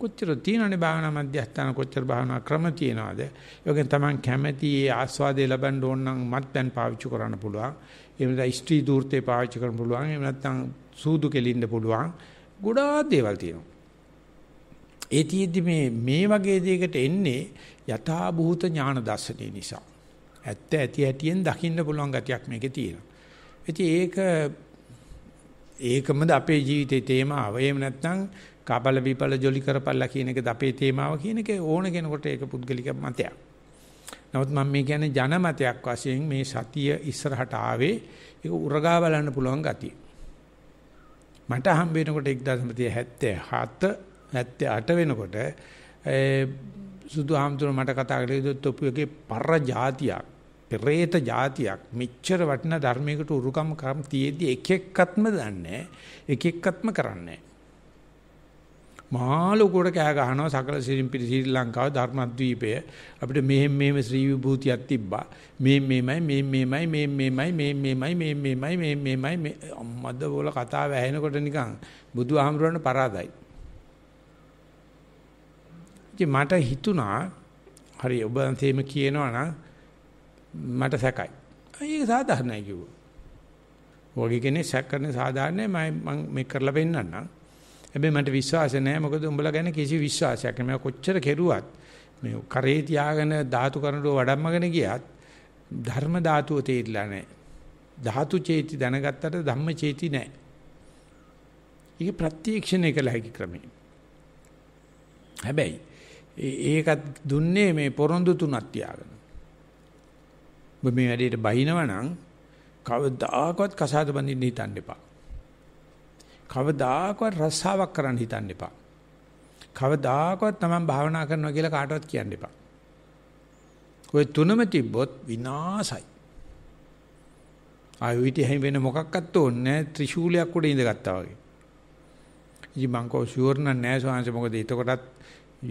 කොච්චර තියෙනනේ භාවනා මධ්‍යස්ථාන කොච්චර භාවනා ක්‍රම තියෙනවද? ඒකෙන් Taman කැමැති ඒ ආස්වාදය ලබන්න ඕන නම් මත්පැන් පාවිච්චි කරන්න පුළුවන්. එහෙම නැත්නම් ස්ත්‍රී දූර්තේ පාවිච්චි කරන්න පුළුවන්. එහෙම නැත්නම් සූදු කෙලින්න පුළුවන්. ගොඩාක් දේවල් තියෙනවා. ඒතියෙදි මේ මේ වගේ දෙයකට එන්නේ යථාභූත ඥාන දර්ශනය නිසා. ඇත්ත ඇති ඇටියෙන් දකින්න පුළුවන් ගතියක් මේකේ තියෙනවා. ඉතින් ඒක ඒකමද අපේ ජීවිතේ තේමාව. එහෙම නැත්නම් කබල විපල ජොලි කරපල්ලා කියන එකද අපේ තේමාව කියන එක ඕන කෙනෙකුට ඒක පුද්ගලික මතයක්. නමුත් මම මේ කියන්නේ ජනමතයක් වශයෙන් මේ සතිය ඉස්සරහට ආවේ ඒක උරගා බලන්න පුළුවන් ගතිය. මට හම්බ වෙනකොට 1977 78 වෙනකොට සුදු ආම්තුර මට කතා කළේ තොප්පු එකේ පර જાතියක් පෙරේත જાතියක් මෙච්චර වටිනා ධර්මයකට උරුකම් කරම් තියේදී එක එක්කත්ම දන්නේ එක එක්කත්ම කරන්නේ මහා ලෝකෝට කෑ ගහනවා සකල සිරින් පිරි ශ්‍රී ලංකාව ධර්මද්වීපය අපිට මෙහෙම මෙහෙම ශ්‍රී විභූතියක් තිබ්බා මේ මේමයි මේ මේමයි මේ මේමයි මේ මේමයි මේ මේමයි මේ මේමයි මේ අම්මද බෝල කතාව ඇහෙනකොට නිකන් බුදුහාමුදුරන් පරාදයි ඉතින් මට හිතුණා හරි ඔබ තේම කියනවා නම් මට සැකයි. ඒක සාධාරණයි කිව්වා. වගේ කෙනෙක් සැක කරන සාධාරණයි මම මේක කරලා පෙන්නන්නම්. හැබැයි මට විශ්වාස නැහැ මොකද උඹලා ගැන කිසි විශ්වාසයක් නැහැ. කොච්චර කෙරුවත් මේ කරේ තියාගෙන ධාතු කරඬුව වඩම්මගෙන ගියත් ධර්ම ධාතුව තේරිලා නැහැ. ධාතු චේති දැනගත්තට ධම්ම චේති නැහැ. ඒක ප්‍රත්‍යක්ෂණය කළ හැකි ක්‍රමය. හැබැයි ඒකත් දුන්නේ මේ පොරොන්දු තුනක් තියාගෙන. ඔබ මේ වැඩේට බහිනවනම් කවදාකවත් කසාද බඳින්න හිතන්න එපා. කවදාකවත් රස්සාවක් කරන්න හිතන්න එපා. කවදාකවත් Taman භාවනා කරනවා කියලා කාටවත් කියන්න එපා. ඔය තුනම තිබ්බොත් විනාසයි. ආයුවිත හැම වෙන මොකක්වත් ඕනේ ත්‍රිශූලයක් උඩ ඉඳගත්තා වගේ. ඉතින් මං කෝ ෂුවර් නෑ සෝංශ මොකද එතකොටත්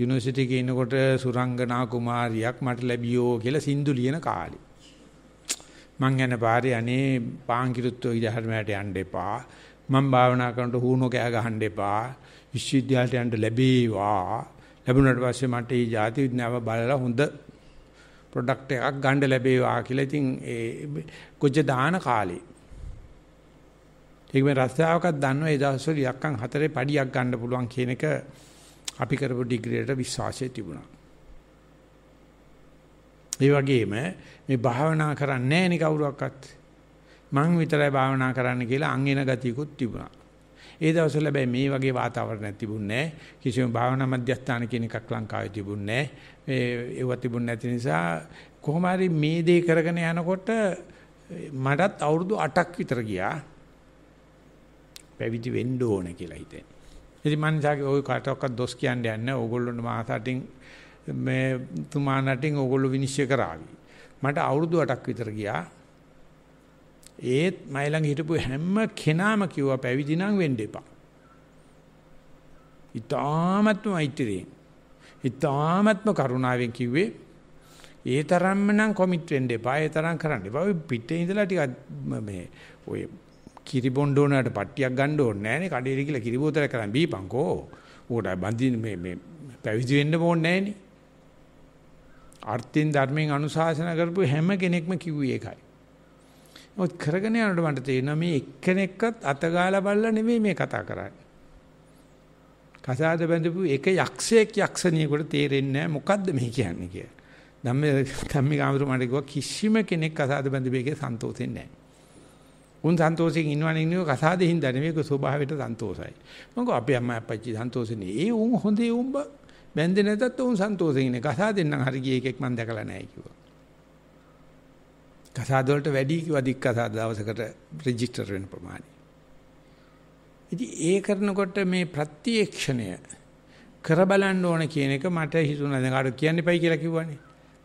යුනිවර්සිටි එකේ ඉනකොට සුරංගනා කුමාරියක් මට ලැබියෝ කියලා සින්දු ලියන කාලේ. මං යන පාරේ අනේ පාංගිරුත්ව විදහර්මයට යන්න එපා. මං භාවනා කරනකොට හුණෝ කෑ ගහන්න එපා. විශ්වවිද්‍යාලයට යන්න ලැබේවා. ලැබුණාට පස්සේ මට මේ ජාති විද්‍යාව බලලා හොඳ ප්‍රොඩක්ට් එකක් ගන්න ලැබේවා කියලා ඉතින් ඒ කුජ දාන කාලේ. ඒක මේ රස්තාවකක් දන්නව ඒ දවස්වල යක්කම් හතරේ පඩියක් ගන්න පුළුවන් කියන එක අපි කරපු ඩිග්‍රියට විශ්වාසය තිබුණා. ඒ වගේම මේ භාවනා කරන්නේ නැහැ නේ කවුරුවක්වත්. මං විතරයි භාවනා කරන්න කියලා අංගින ගතියකුත් තිබුණා. ඒ දවස්වල හැබැයි මේ වගේ වාතාවරණයක් තිබුණේ නැහැ. කිසිම භාවනා මධ්‍යස්ථාන කියන එකක් ලංකාවේ තිබුණේ නැහැ. ඒව තිබුණ නැති නිසා කොහොම හරි මේ දේ කරගෙන යනකොට මටත් අවුරුදු 8ක් විතර ගියා. පැවිදි වෙන්න ඕන කියලා හිතෙන්. ඉතින් මං ඉතාලේ ওই කාටවත් දොස් කියන්නේ නැහැ. ඕගොල්ලොන්ට මාසටින් මේ තුමාණටින් ඕගොල්ලෝ විනිශ්චය කරાવી. මට අවුරුදු 8ක් විතර ගියා. ඒත් මම ළඟ හිටපු හැම කෙනාම කිව්වා පැවිදි නම් වෙන්න එපා. ඊ타මත්ම මෛත්‍රියෙන්. ඊ타මත්ම කරුණාවෙන් කිව්වේ ඒ තරම්ම නම් කොමිට් වෙන්න එපා. ඒ තරම් කරන්න එපා. ඔය පිටේ ඉඳලා ටිකක් මේ ඔය කිරි බොණ්ඩ ඕනකට පට්ටියක් ගන්න ඕනේ නෑනේ. කඩේට ගිහලා කිරි බෝතලයක් කරන් බීපන්කෝ. ඌට බඳින් මේ මේ පැවිදි වෙන්න ඕනේ නෑනේ. අර්ථයෙන් ධර්මයෙන් අනුශාසනා කරපු හැම කෙනෙක්ම කිව්වේ ඒකයි. මොකද කරගෙන යනකොට මට තේරෙනවා මේ එක්කෙනෙක්වත් අතගාලා බලලා නෙමෙයි මේ කතා කරන්නේ. කසාද බැඳපු එක යක්ෂයෙක් යක්ෂණියෙකුට තේරෙන්නේ නැහැ මොකද්ද මේ කියන්නේ කියලා. ධම්ම ධම්මික ආමතුරු මට කිව්වා කිසිම කෙනෙක් කසාද බැඳපේකේ සන්තෝෂෙන් නැහැ. උන් සන්තෝෂයෙන් ඉන්නවනේ නේ කසාදෙන් හින්දා නෙමෙයි ඒක ස්වභාවයට සන්තෝෂයි. මොකද අපේ අම්මා අප්පච්චි සන්තෝෂනේ. ඒ උන් හොඳේ උඹ බැන්දේ නැතත් උන් සන්තෝෂයෙන් ඉන්නේ. කසා දෙන්නම් හරි ගියේ එකෙක් මම දැකලා නැහැ කිව්වා. කසාද වලට වැඩි කිව්වා දික් කසාද දවසකට රෙජිස්ටර් වෙන ප්‍රමාණය. ඉතින් ඒ කරනකොට මේ ප්‍රත්‍යක්ෂණය කර බලන්න ඕන කියන එක මට හිතුණා දැන් කාට කියන්න එපයි කියලා කිව්වනේ.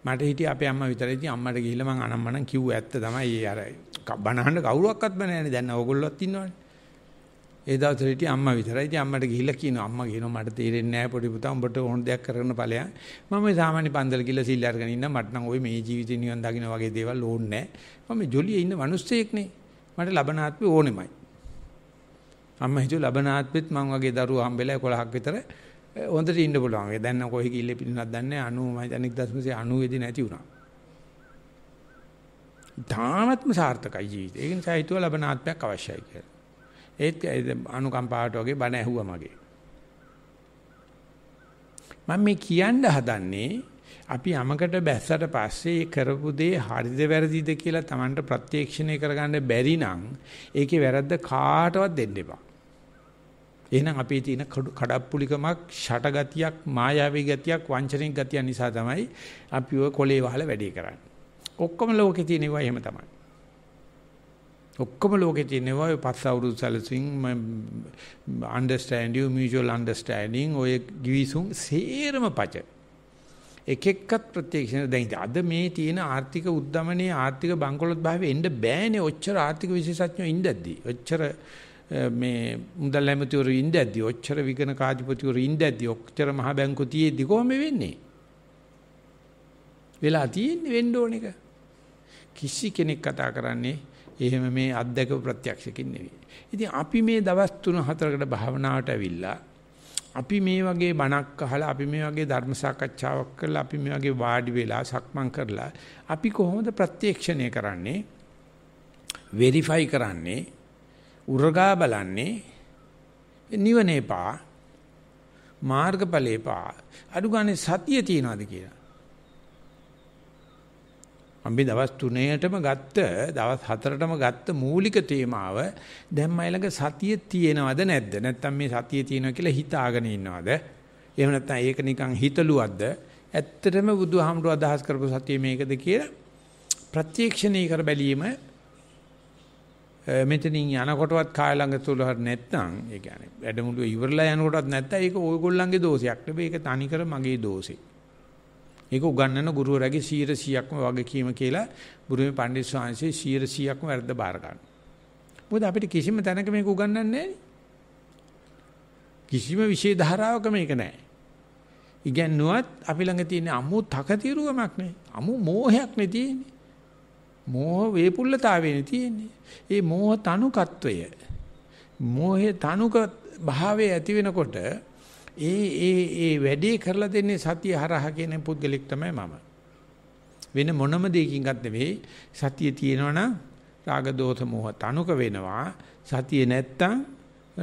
මට හිටිය අපේ අම්මා විතරයි. ඉතින් අම්මට ගිහිල්ලා මං අනම්මනම් කිව්වා ඇත්ත තමයි. ඒ අර බනහන්න කවුරුවක්වත් බෑ නෑනේ. දැන් ඕගොල්ලොත් ඉන්නවනේ. ඒ දවසට හිටිය අම්මා විතරයි. ඉතින් අම්මට ගිහිල්ලා කියනවා අම්මා කියනවා මට තේරෙන්නේ නැහැ පොඩි පුතා උඹට ඕන දෙයක් කරන්න ඵලයන්. මම මේ සාමාන්‍ය පන්දල් ගිහිල්ලා සිල් අරගෙන ඉන්න මට නම් ওই මේ ජීවිතේ නිවන් දකින්න වගේ දේවල් ඕනේ නැහැ. මම ජොලියේ ඉන්න මිනිස්සෙක් නේ. මට ලබනාත්මේ ඕනෙමයි. අම්මා හිතුව ලබනාත්මෙත් මං වගේ දරුවෝ හම්බෙලා 11ක් විතර හොඳට ඉන්න පුළුවන්. දැන් නම් කොහේ ගිහිල්ලා පිටිනක් දන්නේ 90 මම 1990 දී නැති වුණා. තාමත්ම සාර්ථකයි ජීවිතය. ඒ නිසා හිතුව ලබනාත්මයක් අවශ්‍යයි කියලා. ඒත් අනුකම්පාවට වගේ බණ ඇහුවා මගේ. මම මේ කියන්න හදන්නේ අපි යමකට බැස්සට පස්සේ කරපු දේ හරිද වැරදිද කියලා Tamanට ප්‍රත්‍යක්ෂණය කරගන්න බැරි නම් ඒකේ වැරද්ද කාටවත් දෙන්න එපා. එහෙනම් අපේ තියෙන කඩප්පුලිකමක්, ෂටගතියක්, මායාවී ගතියක්, වංචනික ගතිය නිසා තමයි අපි ඔය කොලේ වහලා වැඩේ කරන්නේ. ඔක්කොම ලෝකේ තියෙනවා එහෙම තමයි. ඔක්කොම ලෝකේ තියෙනවා ඔය පස් අවුරුදු සැලසුම් understand you mutual understanding ඔය givisum සේරම පච එක එකක් ප්‍රත්‍යක්ෂ දැන් අද මේ තියෙන ආර්ථික උද්දමනයේ ආර්ථික බංකොලොත් භාවයේ එන්න බෑනේ ඔච්චර ආර්ථික විශේෂඥයෝ ඉඳද්දි ඔච්චර මේ මුදල් ඇමතිවරු ඉඳද්දි ඔච්චර විගණ කාර්යපතිවරු ඉඳද්දි ඔච්චර මහ බැංකු තියේදී කොහොම වෙන්නේ වෙලා තියෙන්නේ වෙන්න ඕන එක කිසි කෙනෙක් කතා කරන්නේ එහෙම මේ අත්දැකපු ප්‍රත්‍යක්ෂකින් නෙවෙයි. ඉතින් අපි මේ දවස් 3-4කට භාවනාවට ඇවිල්ලා අපි මේ වගේ බණක් අහලා අපි මේ වගේ ධර්ම සාකච්ඡාවක් කරලා අපි මේ වගේ වාඩි වෙලා සක්මන් කරලා අපි කොහොමද ප්‍රත්‍යක්ෂණය කරන්නේ? වෙරිෆයි කරන්නේ උරගා බලන්නේ නිවනේපා මාර්ගඵලේපා අඩු ගානේ සතිය තියනවාද කියලා මම මේ දවස් 3ටම ගත්ත දවස් 4ටම ගත්ත මූලික තේමාව දැන් මයි ළඟ සතිය තියෙනවද නැද්ද නැත්නම් මේ සතිය තියෙනවා කියලා හිතාගෙන ඉන්නවද එහෙම නැත්නම් ඒක නිකන් හිතලුවක්ද ඇත්තටම බුදුහාමුදුරුවෝ අදහස් කරපු සතිය මේකද කියලා ප්‍රත්‍යක්ෂණී කර බැලීම මෙතනින් යනකොටවත් කාය ළඟ තුල හර නැත්නම් ඒ කියන්නේ වැඩමුළුවේ ඉවරලා යනකොටවත් නැත්නම් ඒක ඕගොල්ලන්ගේ දෝෂයක් නෙවෙයි ඒක තනිකර මගේ දෝෂේ මේක උගන්වන ගුරුවරයාගේ 100%ක්ම වගකීම කියලා බුරුමේ පණ්ඩිත ස්වාමීන් වහන්සේ 100%ක්ම වැරද්ද බාර ගන්නවා. මොකද අපිට කිසිම තැනක මේක උගන්වන්නේ නැහැ. කිසිම විශේෂ ධාරාවක මේක නැහැ. ඉගෙනුවත් අපි ළඟ තියෙන අමු තකතිරුවමක් නේ. අමු මෝහයක් නේ තියෙන්නේ. මෝහ වේපුල්ලතාවයනේ තියෙන්නේ. ඒ මෝහ තනුකත්වය. මෝහේ තනුක භාවයේ ඇති වෙනකොට ඒ ඒ ඒ වැඩේ කරලා දෙන්නේ සතිය හරහා කියන පුද්ගලෙක් තමයි මම. වෙන මොනම දෙයකින්වත් නෙවෙයි සතිය තියෙනවනම් රාග දෝෂ මොහ තනුක වෙනවා සතිය නැත්තම්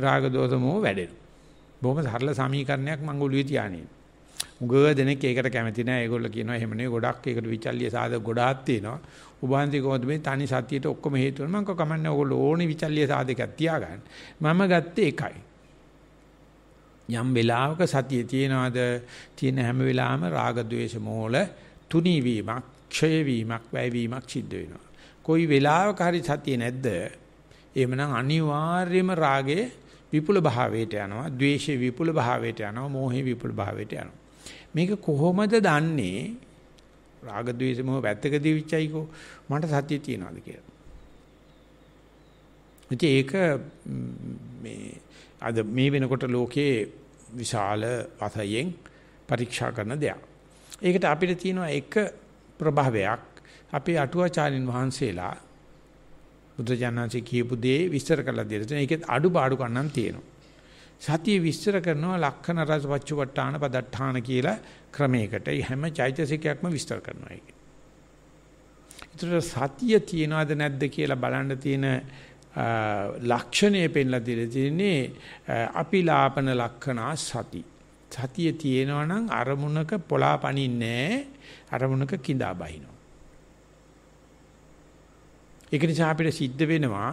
රාග දෝෂ මොහ වැඩෙනවා. බොහොම සරල සමීකරණයක් මම ඔළුවේ තියානේ. උගව දෙනෙක් ඒකට කැමති නෑ. ඒගොල්ලෝ කියනවා එහෙම නෙවෙයි ගොඩක් ඒකට විචල්්‍ය සාධක ගොඩාක් තියෙනවා. උභාන්ති කොහොමද මේ තනි සතියට ඔක්කොම හේතුව මම කමන්නේ ඕගොල්ලෝ ඕනේ විචල්්‍ය සාධකයක් තියාගන්න. මම ගත්තේ එකයි. යම් වෙලාවක සතිය තියනවාද තියෙන හැම වෙලාවෙම රාග ద్వේෂ මෝල තුනී වීමක් ක්ෂය වීමක් වැය වීමක් සිද්ධ වෙනවා. කොයි වෙලාවක හරි සතිය නැද්ද? එහෙමනම් අනිවාර්යයෙන්ම රාගයේ විපුල භාවයට යනවා, ద్వේෂයේ විපුල භාවයට යනවා, මෝහයේ විපුල භාවයට යනවා. මේක කොහොමද දන්නේ? රාග ద్వේෂ මොහ වැත්තක දිවිච්චයිකෝ මට සතිය තියනවාද කියලා. ඉතින් ඒක මේ අද මේ වෙනකොට ලෝකයේ විශාල වශයෙන් පරීක්ෂා කරන දෙයක්. ඒකට අපිට තියෙනවා එක ප්‍රභාවයක් අපේ අටුවාචාරින් වහන්සේලා බුදුජානන්සේ කියපු දේ විස්තර කරලා දෙන්න. ඒකෙත් අඩු පාඩු ගන්නන් තියෙනවා. සතිය විස්තර කරනවා ලක්ෂණ රස පච්චවට්ටාන පදට්ටාන කියලා ක්‍රමයකට හැම චෛතසිකයක්ම විස්තර කරනවා ඒක. ඒතර සතිය තියනවද නැද්ද කියලා බලන්න තියෙන ලක්ෂණය පෙන්ලා දෙලා තියෙන්නේ අපිලාපන ලක්ෂණා සති. සතිය තියෙනවා නම් අරමුණක පොලාපණින්නේ අරමුණක கிඳා බහිනවා. ඒක නිසා අපිට සිද්ධ වෙනවා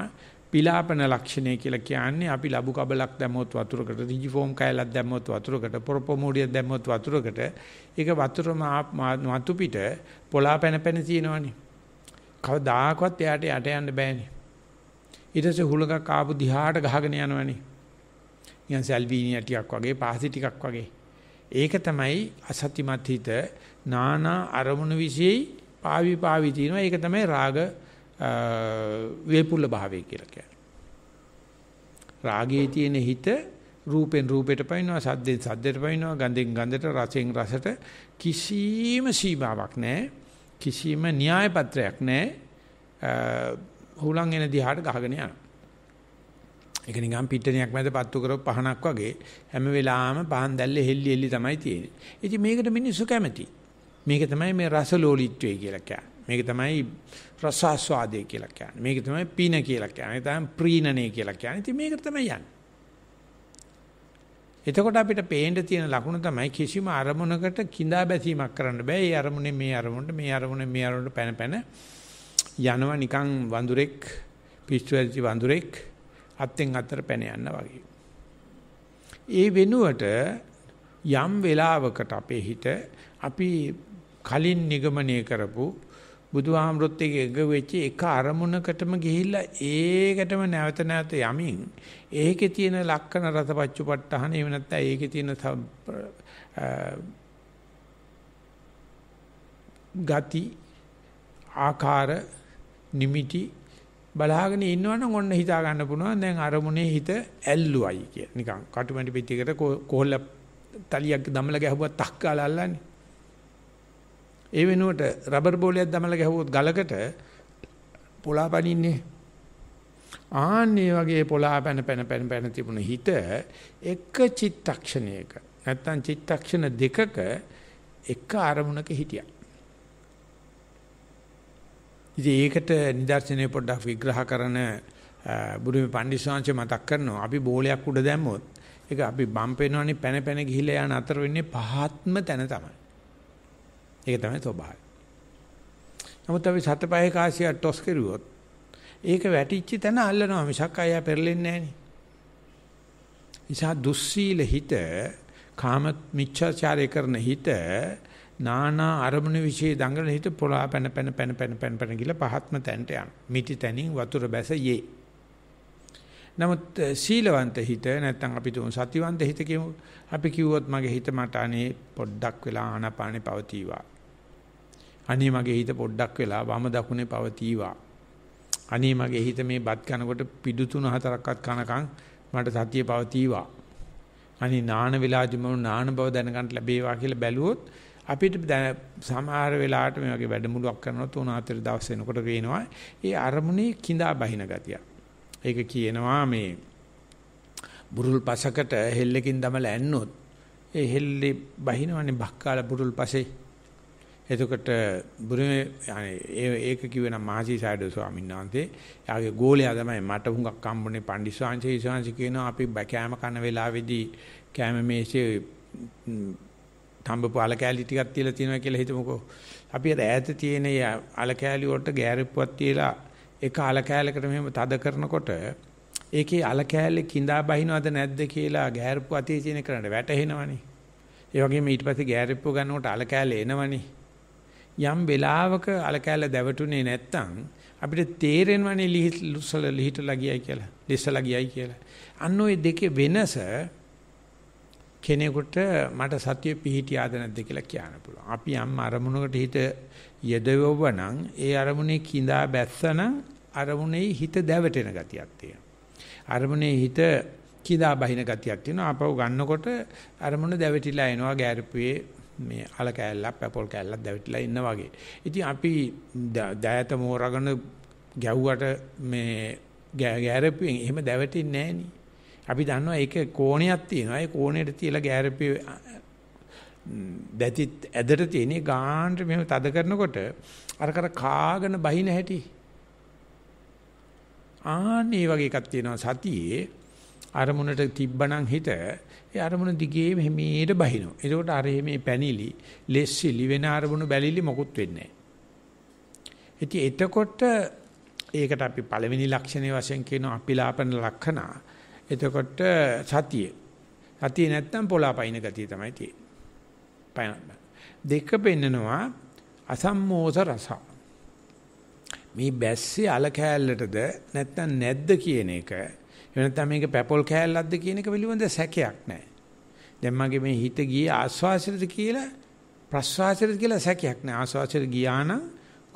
පිලාපන ලක්ෂණය කියලා කියන්නේ අපි ලබු කබලක් දැම්මොත් වතුරකට රිජි ෆෝම් කයලක් දැම්මොත් වතුරකට ප්‍රොපොමෝඩියක් දැම්මොත් වතුරකට ඒක වතුරම වතු පිට පොලාපැන පැන තියෙනවනේ. කවදාකවත් එයාට යට යන්න බෑනේ. ඊට පස්සේ හුලඟක් ආපු දිහාට ගහගෙන යනවනේ. නිකන් සල්විනියා ටිකක් වගේ, පාසි ටිකක් වගේ. ඒක තමයි අසත්‍යමත් හිත නානා අරමුණු විශ්ේයි පාවි පාවි තිනවා. ඒක තමයි රාග වේපුල්ල භාවය කියලා කියන්නේ. රාගයේ තියෙන හිත රූපෙන් රූපයට පයින්නවා සද්දෙන් සද්දයට පයින්නවා ගඳෙන් ගඳට රසෙන් රසට කිසිම සීමාවක් නැහැ කිසිම න්‍යාය පත්‍රයක් නැහැ හුලං එන දිහාට ගහගෙන යනවා. ඒක නිකන් පිටණියක් මැද පත්තු කරව පහනක් වගේ හැම වෙලාවෙම පහන් දැල්ලේ හෙල්ලි හෙල්ලි තමයි තියෙන්නේ. ඉතින් මේකට මිනිස්සු කැමති. මේක තමයි මේ රසලෝලීත්වය කියලා කියන්නේ. මේක තමයි රසාස්වාදය කියලා කියන්නේ. මේක තමයි පීන කියලා කියන්නේ. තමයි ප්‍රීනනේ කියලා කියන්නේ. ඉතින් මේකට තමයි යන්නේ. එතකොට අපිට පේන්න තියෙන ලකුණ තමයි කිසිම අරමුණකට கிඳා බැසීමක් කරන්න බෑ. ඒ අරමුණේ මේ අරමුණට මේ අරමුණේ මේ අරමුණට පැන පැන යනවා නිකන් වඳුරෙක් පිස්සු ඇවිත් වඳුරෙක් අත්ෙන් අතර පැන යනවා වගේ. ඒ වෙනුවට යම් වෙලාවකට අපේ හිත අපි කලින් නිගමනය කරපු බුදුහාමරොත් එක්ක එකඟ වෙච්ච එක අරමුණකටම ගිහිල්ලා ඒකටම නැවත නැවත යමින් ඒකේ තියෙන ලක්කන රසපච්චුපට්ඨහන එහෙම නැත්නම් ඒකේ තියෙන ගති ආකාර නිමිටි බලාගෙන ඉන්නවනම් ඔන්න හිතා ගන්න පුළුවන් දැන් අරමුණේ හිත ඇල්ලුවයි කිය. නිකන් කටුමැටි පිටියකට කොහොල්ල තලියක් දමලා ගැහුවා තක් ගාලා අල්ලන්නේ. ඒ වෙනුවට රබර් බෝලයක් දමලා ගැහුවොත් ගලකට පොලාපනින්නේ. ආන්නේ වගේ පොලාපැන පැන පැන පැන තිබුණ හිත එක චිත්තක්ෂණයක නැත්තම් චිත්තක්ෂණ දෙකක එක අරමුණක හිටියා. ඉතින් ඒකට නිදර්ශනය පොඩ්ඩක් විග්‍රහ කරන බුදුමි පණ්ඩිස්වාංශ මතක් කරනවා. අපි බෝලයක් උඩ දැම්මොත් ඒක අපි බම්ප් වෙනවනේ පැන පැන ගිහිලා යන අතර වෙන්නේ පහත්ම තැන තමයි. ඒක තමයි ස්වභාවය. නමුත් අපි සතපහේ කාසිය ටොස් කරුවොත් ඒක වැටිච්ච තැන අල්ලනවා මිසක් අය පෙරලෙන්නේ නැහැ නිසා දුස්සීල හිත කාම මිච්ඡාචාරය කරන හිත නානා අරමුණ વિશે දඟලන හිත පොළා පැන පැන පැන පැන පැන පැන ගිල පහත්ම තැන්ට යන. මිටි තැනින් වතුර බැස යේ. නමුත් සීලවන්ත හිත නැත්තම් අපි තුන් සතිවන්ත හිත කියමු. අපි කිව්වොත් මගේ හිත මට අනේ පොඩ්ඩක් වෙලා ආනාපානේ පවතිවා. අනේ මගේ හිත පොඩ්ඩක් වෙලා වම දකුණේ පවතිවා. අනේ මගේ හිත මේ බත් කනකොට පිඩු තුන හතරක්වත් කනකම් මට සතිය පවතිවා. අනේ නාන වෙලාදි මම නාන බව දැනගන්න ලැබේවා කියලා බැලුවොත් අපිට සමහර වෙලාවට මේ වගේ වැඩමුළුවක් කරනවා තුන හතර දවස් වෙනකොට වෙනවා ඒ අරමුණේ கிඳා බහින ගතිය. ඒක කියනවා මේ බුරුල් පසකට හෙල්ලකින් දමලා ඇන්නොත් ඒ හෙල්ලේ බහිනවනේ බක්කාල බුරුල් පසේ. එතකොට බුරුමේ ඒක කිව්වේ නම් මහසි සායඩෝ ස්වාමීන් වහන්සේ. එයාගේ ගෝලයා තමයි මට හුඟක් හම්බුනේ පණ්ඩිස්වාංශේ ඉස්වාංශ කියනවා අපි කෑම කන වෙලාවේදී කෑම මේසේ තඹපු අල කෑලි ටිකක් තියලා තියෙනවා කියලා හිතමුකෝ. අපි අර ඈත තියෙන අල කෑලි වලට ගෑරිප්පුවක් තියලා එක අල කෑලකට මෙහෙම තද කරනකොට ඒකේ අල කෑල්ලේ கிඳා බහිනවද නැද්ද කියලා ගෑරිප්පුව අතේ තියෙන කරන්න වැටහෙනවනේ. ඒ වගේම ඊට පස්සේ ගෑරිප්පුව ගන්නකොට අල කෑල්ල එනවනේ. යම් වෙලාවක අල කෑල්ල දැවටුනේ නැත්තම් අපිට තේරෙනවනේ ලිහිසල ලිහිටලා ගියයි කියලා. ලිස්සලා ගියයි කියලා. අන්න ওই දෙකේ වෙනස කෙනෙකුට මට සතිය පිහිටියාද නැද්ද කියලා කියන්න පුළුවන්. අපි යම් අරමුණකට හිත යදවවනම් ඒ අරමුණේ கிඳා බැස්සනම් අරමුණේ හිත දැවටෙන ගතියක් තියෙනවා. අරමුණේ හිත කිඳා බහින ගතියක් තියෙනවා. අපව ගන්නකොට අරමුණ දැවටිලා එනවා ගෑරපුවේ මේ අල කෑල්ලක් පැපොල් කෑල්ලක් දැවටිලා ඉන්න වගේ. ඉතින් අපි දයත මෝරගෙන ගැව්වට මේ ගෑරපුවෙන් එහෙම දැවටින්නේ නැහැ අපි දන්නවා ඒක කෝණයක් තියෙනවා. ඒ කෝණයට තියලා ගෑරපි දැතිත් ඇදට තියෙන ගාන්ට මෙහෙම තද කරනකොට අර කර කාගෙන බහින හැටි. ආන්නේ වගේ එකක් තියෙනවා සතියේ අරමුණට තිබ්බනම් හිත ඒ අරමුණ දිගේ මෙහෙමීට බහිනවා. එතකොට අර මේ පැනිලි, ලෙස්සිලි වෙන අරමුණු බැලිලි මොකුත් වෙන්නේ නැහැ. එතකොට ඒකට අපි පළවෙනි ලක්ෂණය වශයෙන් කියන අපිලාපන ලක්ෂණ එතකොට සතිය. සතිය නැත්තම් පොළාපයින් ගතිය තමයි තියෙන්නේ. දෙක පෙන්නනවා අසම්මෝස රස. මේ බැස්සේ අල කෑල්ලටද නැත්තම් නැද්ද කියන එක. එහෙම නැත්තම් මේක පැපොල් කෑල්ලක්ද කියන එක පිළිබඳ සැකයක් නැහැ. දැන් මගේ මේ හිත ගියේ ආස්වාසිරද කියලා ප්‍රස්වාසිරද කියලා සැකයක් නැහැ. ආස්වාසිර ගියා නම්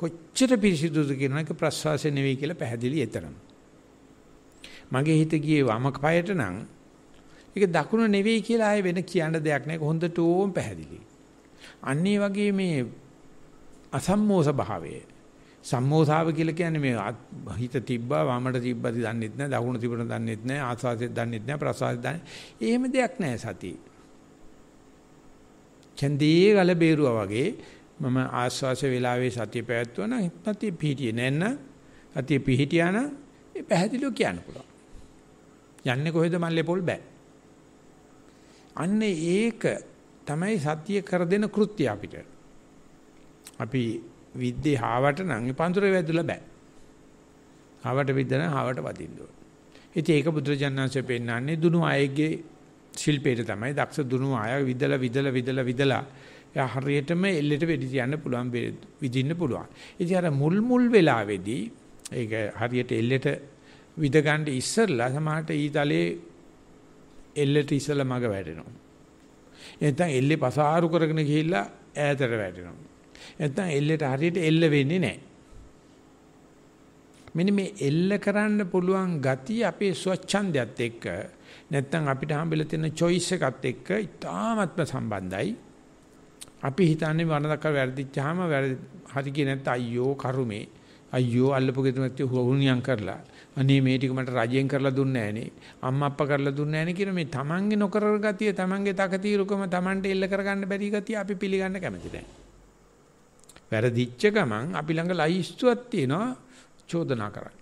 කොච්චර පිරිසිදුද කියන එක ප්‍රස්වාසය නෙවෙයි කියලා පැහැදිලි එතරම්. මගේ හිත ගියේ වමක පායට නම් ඒක දකුණ නෙවෙයි කියලා ආයෙ වෙන කියන්න දෙයක් නැහැ. හොඳට ඕම් පැහැදිලි. අන්න වගේ මේ අසම්මෝස භාවය සම්මෝසාව කියලා කියන්නේ මේ හිත තිබ්බා වමට තිබ්බද දන්නෙත් නැහැ දකුණ තිබුණ දන්නෙත් නැහැ ආස්වාදෙත් දන්නෙත් නැහැ ප්‍රසවාසෙත් දන්නේ. එහෙම දෙයක් නැහැ සතිය. ඡන්දී ගල බේරුවා වගේ මම ආස්වාස වේලාවේ සතිය පැවැත්වුවා නම් සතිය පිහිටියේ නැන්න සතිය පිහිටියා නම් ඒ පැහැදිලිව කියන්න පුළුවන්. යන්නේ කොහෙද මල්ලේ පොල් බෑ. අන්න ඒක තමයි සතිය කර දෙන කෘත්‍ය අපිට. අපි විද්‍යේ හාවට නම් පන්තුරේ වැදුලා බෑ. හාවට විද්දන හාවට වදින්න ඕන. ඉතින් ඒක බුදුරජාණන්සේ පෙන්නන්නේ දුනු අයගේ ශිල්පයට තමයි දක්ෂ දුනු අය විදලා විදලා විදලා විදලා එයා හරියටම එල්ලෙට වෙඩි තියන්න පුළුවන් විදින්න පුළුවන්. ඉතින් අර මුල් මුල් වෙලාවේදී ඒක හරියට එල්ලෙට විද ගන්න ඉස්සෙල්ලා සමහරට ඊතලේ එල්ලට ඉස්සලා මග වැටෙනවා. නැත්නම් එල්ලේ පසාරු කරගෙන ගිහිල්ලා ඈතට වැටෙනවා. නැත්නම් එල්ලේට හරියට එල්ල වෙන්නේ නැහැ. මෙන්න මේ එල්ල කරන්න පුළුවන් ගතිය අපේ ස්වච්ඡන්දයත් එක්ක නැත්නම් අපිට හම්බෙලා තියෙන choice එකත් එක්ක ඉතාමත්ම සම්බන්ධයි. අපි හිතන්නේ වරදක් වැරදිච්චාම වැරදි හරි කිය නැත්නම් අයියෝ කරුමේ අයියෝ අල්ලපු ගෙතුමත් හුරුණියම් කරලා අනේ මේ ටික මට රජයෙන් කරලා දුන්නේ නැහනේ අම්මා අප්පා කරලා දුන්නේ නැහනේ කියන මේ තමන්ගේ නොකර ගතිය තමන්ගේ තකතිරුකම තමන්ට එල්ල කරගන්න බැරි ගතිය අපි පිළිගන්න කැමති නැහැ. වැරදිච්ච ගමන් අපි ළඟ ලයිස්තුවක් තියෙනවා චෝදනා කරන්න.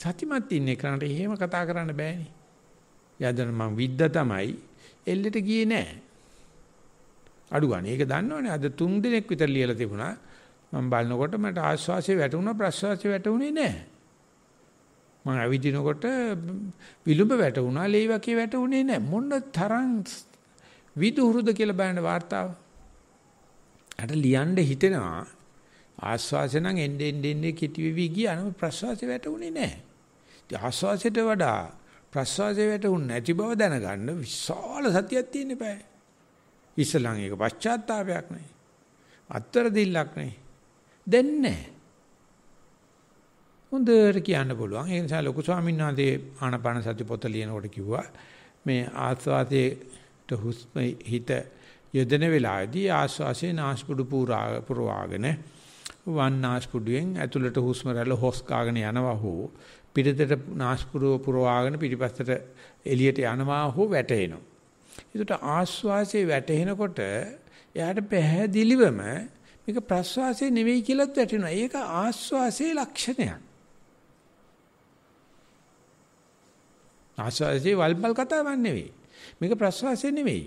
සත්‍යමත් ඉන්නේ කරාට එහෙම කතා කරන්න බෑනේ. යදන මං විද්ද තමයි එල්ලෙට ගියේ නෑ. අඩු ගන්න. ඒක දන්නවනේ අද 3 දිනක් විතර ලියලා තිබුණා. මම බලනකොට මට ආස්වාසිය වැටුණා ප්‍රස්වාසිය වැටුනේ නැහැ. මම ඇවිදිනකොට විලුඹ වැටුණා ලේ වකේ වැටුනේ නැහැ. මොන තරම් විදුහුරුද කියලා බලන්න වார்த்தාව. අර ලියන්න හිතෙනවා ආස්වාසිය නම් එන්නේ එන්නේ කිටි වෙවි ගියානම ප්‍රස්වාසිය වැටුනේ නැහැ. ආස්වාසයට වඩා ප්‍රස්වාසයට උන් නැති බව දැනගන්න විශාල සතියක් තියෙන්න බෑ. ඉස්සලං ඒක පශ්චාත්තාවයක් නෙයි. අත්තර දිල්ලක් නෙයි. දැන් නැහැ. හොඳට කියන්න පුළුවන්. ඒ නිසා ලොකු ස්වාමීන් වහන්සේ ආනාපාන සති පොත ලියනකොට කිව්වා මේ ආස්වාදයට හුස්ම හිත යොදන වෙලාවේදී ආස්වාසේ නාස්පුඩු පුරා පුරවාගෙන වන් නාස්පුඩුවෙන් ඇතුළට හුස්ම රැල්ල හොස් කාගෙන යනවා හෝ පිටතට නාස්පුඩුව පුරවාගෙන පිටිපස්සට එළියට යනවා හෝ වැටෙනවා. ඒකට ආස්වාසේ වැටෙනකොට එයාට පැහැදිලිවම මේක ප්‍රස්වාසය නෙවෙයි කියලාත් වැටෙනවා. ඒක ආස්වාසයේ ලක්ෂණයක්. ආස්වාසයේ වල්බල් කතාවක් නෙවෙයි. මේක ප්‍රස්වාසය නෙවෙයි.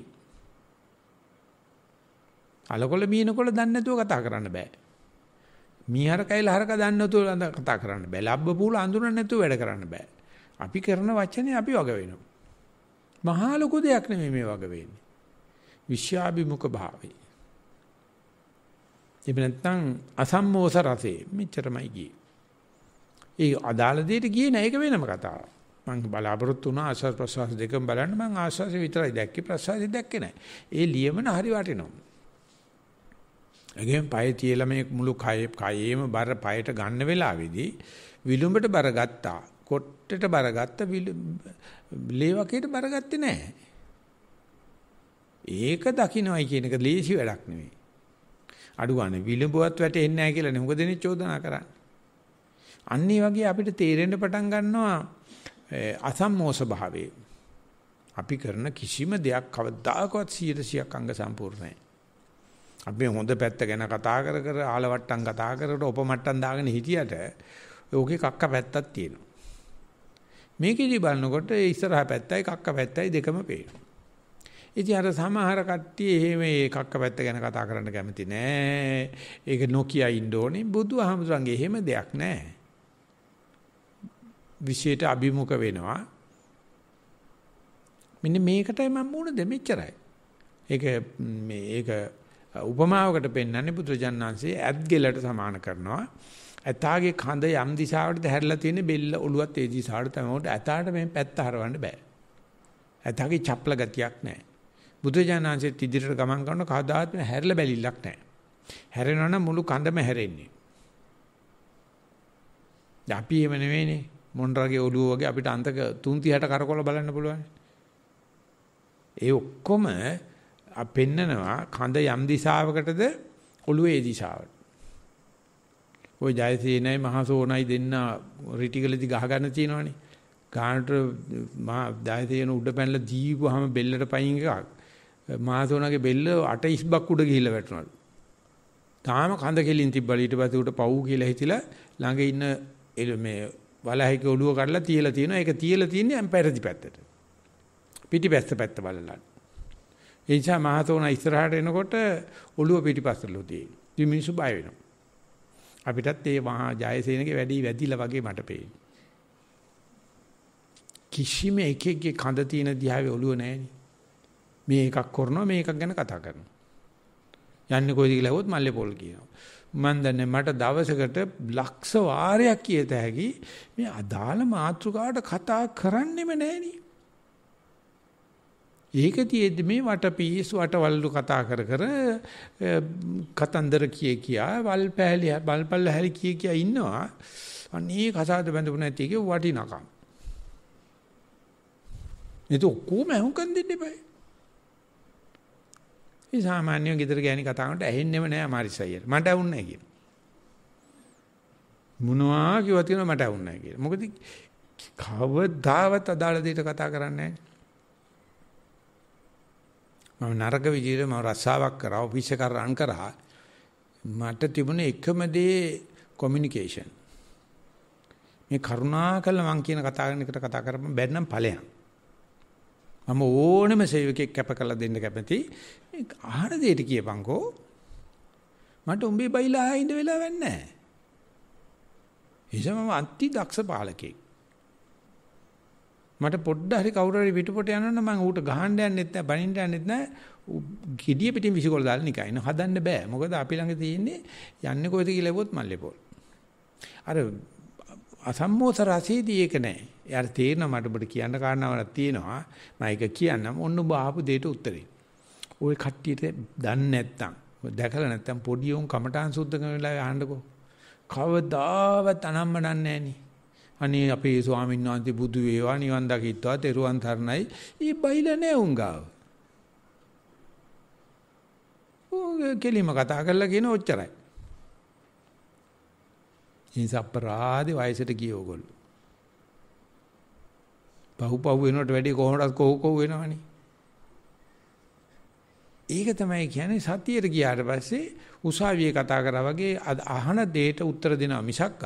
අලකොල මීනකොල දන්නේ නැතුව කතා කරන්න බෑ. මීහර කයිල හරක දන්නේ නැතුව කතා කරන්න බෑ. ලබ්බ පූල අඳුරන්නේ නැතුව වැඩ කරන්න බෑ. අපි කරන වචනේ අපි වග වෙනවා. මහා ලොකු දෙයක් නෙමෙයි මේ වග වෙන්නේ. විශ්‍යාභිමුඛ භාවය. එහෙම නැත්නම් අසම්මෝස රසේ මෙච්චරමයි ගියේ. ඒ අදාළ දෙයට ගියේ නෑ ඒක වෙනම කතාවක්. මම බලාපොරොත්තු වුණා ආශාස ප්‍රසවාස දෙකම බලන්න මම ආශාසෙ විතරයි දැක්කේ ප්‍රසවාසෙ දැක්කේ නෑ. ඒ ලියමන හරි වටිනවා. එගෙන් පය තියලා මේ මුළු කය කයේම බර පයට ගන්න වෙලාවේදී විලුඹට බර ගත්තා. කොට්ටෙට බර ගත්ත ලේවකේට බර ගත්තේ නෑ. ඒක දකින්නයි කියන එක ලේසි වැඩක් නෙවෙයි. අඩු ගන්න විලඹුවත් වැටෙන්නේ නැහැ කියලානේ මොකද දෙනේ චෝදනා කරන්නේ. අන්න ඒ වගේ අපිට තේරෙන්න පටන් ගන්නවා අසම්මෝස භාවයේ. අපි කරන කිසිම දෙයක් කවදාකවත් 100%ක් අංග සම්පූර්ණ නැහැ. අපි හොඳ පැත්ත ගැන කතා කර කර ආලවට්ටම් කතා කරලා උපමට්ටම් දාගෙන හිටියට ඕකේ කක්ක පැත්තක් තියෙනවා. මේකෙදි බලනකොට ඉස්සරහා පැත්තයි කක්ක පැත්තයි දෙකම පේනවා. ඉතින් අර සමහර කට්ටිය එහෙම එකක්ක පැත්ත ගැන කතා කරන්න කැමති නෑ. ඒක නොකිය ඉන්න ඕනේ. බුදුහාමුදුරන්ගේ එහෙම දෙයක් නෑ. විශේෂයට අභිමුඛ වෙනවා. මෙන්න මේකටයි මම මුණ දෙමෙච්චරයි. ඒක මේ ඒක උපමාවකට පෙන්වන්නේ බුදුජානනාංශයේ ඇත් ගෙලට සමාන කරනවා. ඇතාගේ කඳ යම් දිශාවටද හැරිලා තියෙන බෙල්ල ඔලුවත් ඒ දිශාවට තමයි. ඇතාට මේ පැත්ත හරවන්න බෑ. ඇතාගේ චප්ල ගතියක් නැහැ. බුදුජානන්සෙත් ඉදිරියට ගමන් කරන කවදාත්ම හැරිලා බැලිලක් නැහැ. හැරෙනවා නම් මුළු කඳම හැරෙන්නේ. අපි එහෙම නෙවෙයිනේ. මොණරගේ ඔළුව වගේ අපිට අන්තක 330ට කරකවල බලන්න පුළුවන්. ඒ ඔක්කොම පෙන්නනවා කඳ යම් දිශාවකටද ඔළුවේ දිශාවට. ওই ජයසේනයි මහසෝනයි දෙන්න රිටිකලදි ගහ ගන්න තියෙනවනේ. ගානට මහා ජයසේන උඩ පැනලා දීපුවාම බෙල්ලට පයින් එකක්. මාතෝනාගේ බෙල්ල අට ඉස්බක් උඩ ගිහිල්ලා වැටුණලු. තාම කඳ කෙලින් තිබ්බල ඊට පස්සේ උට පව් කියලා හිතිලා ළඟ ඉන්න මේ වලහයික ඔළුව කඩලා තියලා තියෙනවා. ඒක තියලා තින්නේ ඇම්පැරදි පැත්තට. පිටිපැස්ස පැත්ත බලලා. ඒ නිසා මාතෝනා ඉස්සරහට එනකොට ඔළුව පිටිපස්සට තියෙනවා. ඉතින් මිනිස්සු බය වෙනවා. අපිටත් ඒ මහා ජයසේනගේ වැඩි වැඩිලා වගේ මට පේනවා. කිසිම එකෙක්ගේ කඳ තියෙන දිහාවේ ඔළුව නැහැ නේ. මේ එකක් කරනවා මේ එකක් ගැන කතා කරනවා යන්නේ කොයිද කියලා ඇහුවොත් මල්ලේ පොල් කියනවා මම දන්නේ මට දවසකට ලක්ෂ වාරයක් කියත හැකි මේ අදාළ මාතෘකාවට කතා කරන්නෙම නැහෙනි ඒක තියෙද්දි මේ වටපීස් වටවලු කතා කර කර කතන්දර කිය කියා වල් පැහැලි බල්පල්ල හැලි කිය කියා ඉන්නවා අනේ කසාද බඳපු නැති එකේ වටිනකම්. ඒක ඔක්කොම අහුම්කම් දෙන්න eBay. ඒ සාමාන්‍යයෙන් ගෙදර ගෑණි කතා කරනට ඇහෙන්නෙම නෑ මාරිසයියට. මට වුන්නේ නෑ කියන. මොනවා කිව්වා තියෙනවා මට වුන්නේ නෑ කියන. මොකද කවදාවත් අදාළ දෙයට කතා කරන්නේ නෑ. මම නරක විදියට මම රස්සාවක් කරා, ඔෆිස් එක රන් කරා. මට තිබුණේ එකම දේ කොමියුනිකේෂන්. මේ කරුණාකර මං කියන කතා කරන එකට කතා කරපම බැන්නම් ඵලයන්. මම ඕනෙම සේවකෙක් කැප කරලා දෙන්න කැමති. ආහන දෙයට කියපන්කෝ. මට උඹේ බයිලා ආයෙ ඉඳ වෙලාවක් නැහැ. එසම අන්ති දක්ෂ පාලකෙක්. මට පොඩ්ඩ හරි කවුරු හරි පිටපොට යනවනම් මම ඌට ගහන්න යන්නෙත් නැහැ, බනින්න යන්නෙත් නැහැ. gediya pitin විසිකොල දාලා නිකන් හදන්න බෑ. මොකද අපි ළඟ තියෙන්නේ යන්නේ කොහෙද කියලා ලැබුවොත් මල්ලේ පොල්. අර අසම්මෝස රසයේදී ඒක නැහැ. එයාට තේරෙනවා මට ඔබට කියන්න කාරණාවක් තියෙනවා. මම ඒක කියන්නම්. ඔන්න ඔබ ආපු දෙයට උත්තරේ. ওই කට්ටියට දන්නේ නැත්තම්, දැකලා නැත්තම් පොඩි උන් කමටහන් සුද්ධ කරන වෙලාවේ අහන්නකෝ. කවදාවත් අනම්මඩන්නේ නැණි. අනේ අපේ ස්වාමීන් වහන්සේ බුදු වේවා නිවන් දකිත්වා, තෙරුවන් තරණයි. ඊ බයිලා නැහැ උන් ගාව. කෙලිම කතා කරලා කියන ඔච්චරයි. ඒ නිසා අපරාධේ වයසට ගිය ඕගොල්ලෝ. පහුපහු වෙනකොට වැඩි කොහොමදත් කොහොකෝ වෙනවනේ. ඒක තමයි කියන්නේ සතියට ගියාට පස්සේ උසාවියේ කතා කරා වගේ අහන දෙයට උත්තර දෙනවා මිසක්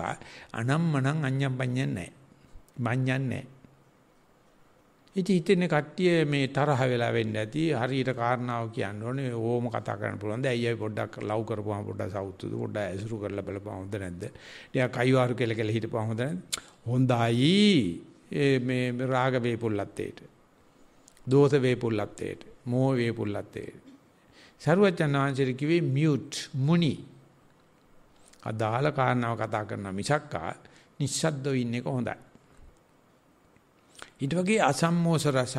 අනම්මනම් අඤ්ඤම්පඤ්ඤම් නැහැ. මඤ්ඤම් නැහැ. ඉතින් හිතෙන කට්ටිය මේ තරහ වෙලා වෙන්නේ නැති හරියට කාරණාව කියන්න ඕනේ ඕම කතා කරන්න පුළුවන්. දැන් අයියයි පොඩ්ඩක් ලව් කරපුවාම පොඩ්ඩක් සවුත්තුද පොඩ්ඩක් ඇසුරු කරලා බලපුවාම හොඳ නැද්ද? ටිකක් අයවාරු කියලා කියලා හිටපුවාම හොඳ නැද්ද? හොඳයි. මේ රාග වේපුල්ලත්තේට. දෝෂ වේපුල්ලත්තේට. මෝහ වේපුල්ලත්තේට. සරුවචන් වහන්සේ කිව්වේ මියුට් මුනි. අදාළ කාරණාව කතා කරන මිසක්කා නිස්සද්දව ඉන්න එක හොඳයි. ඊට වගේ අසම්මෝස රස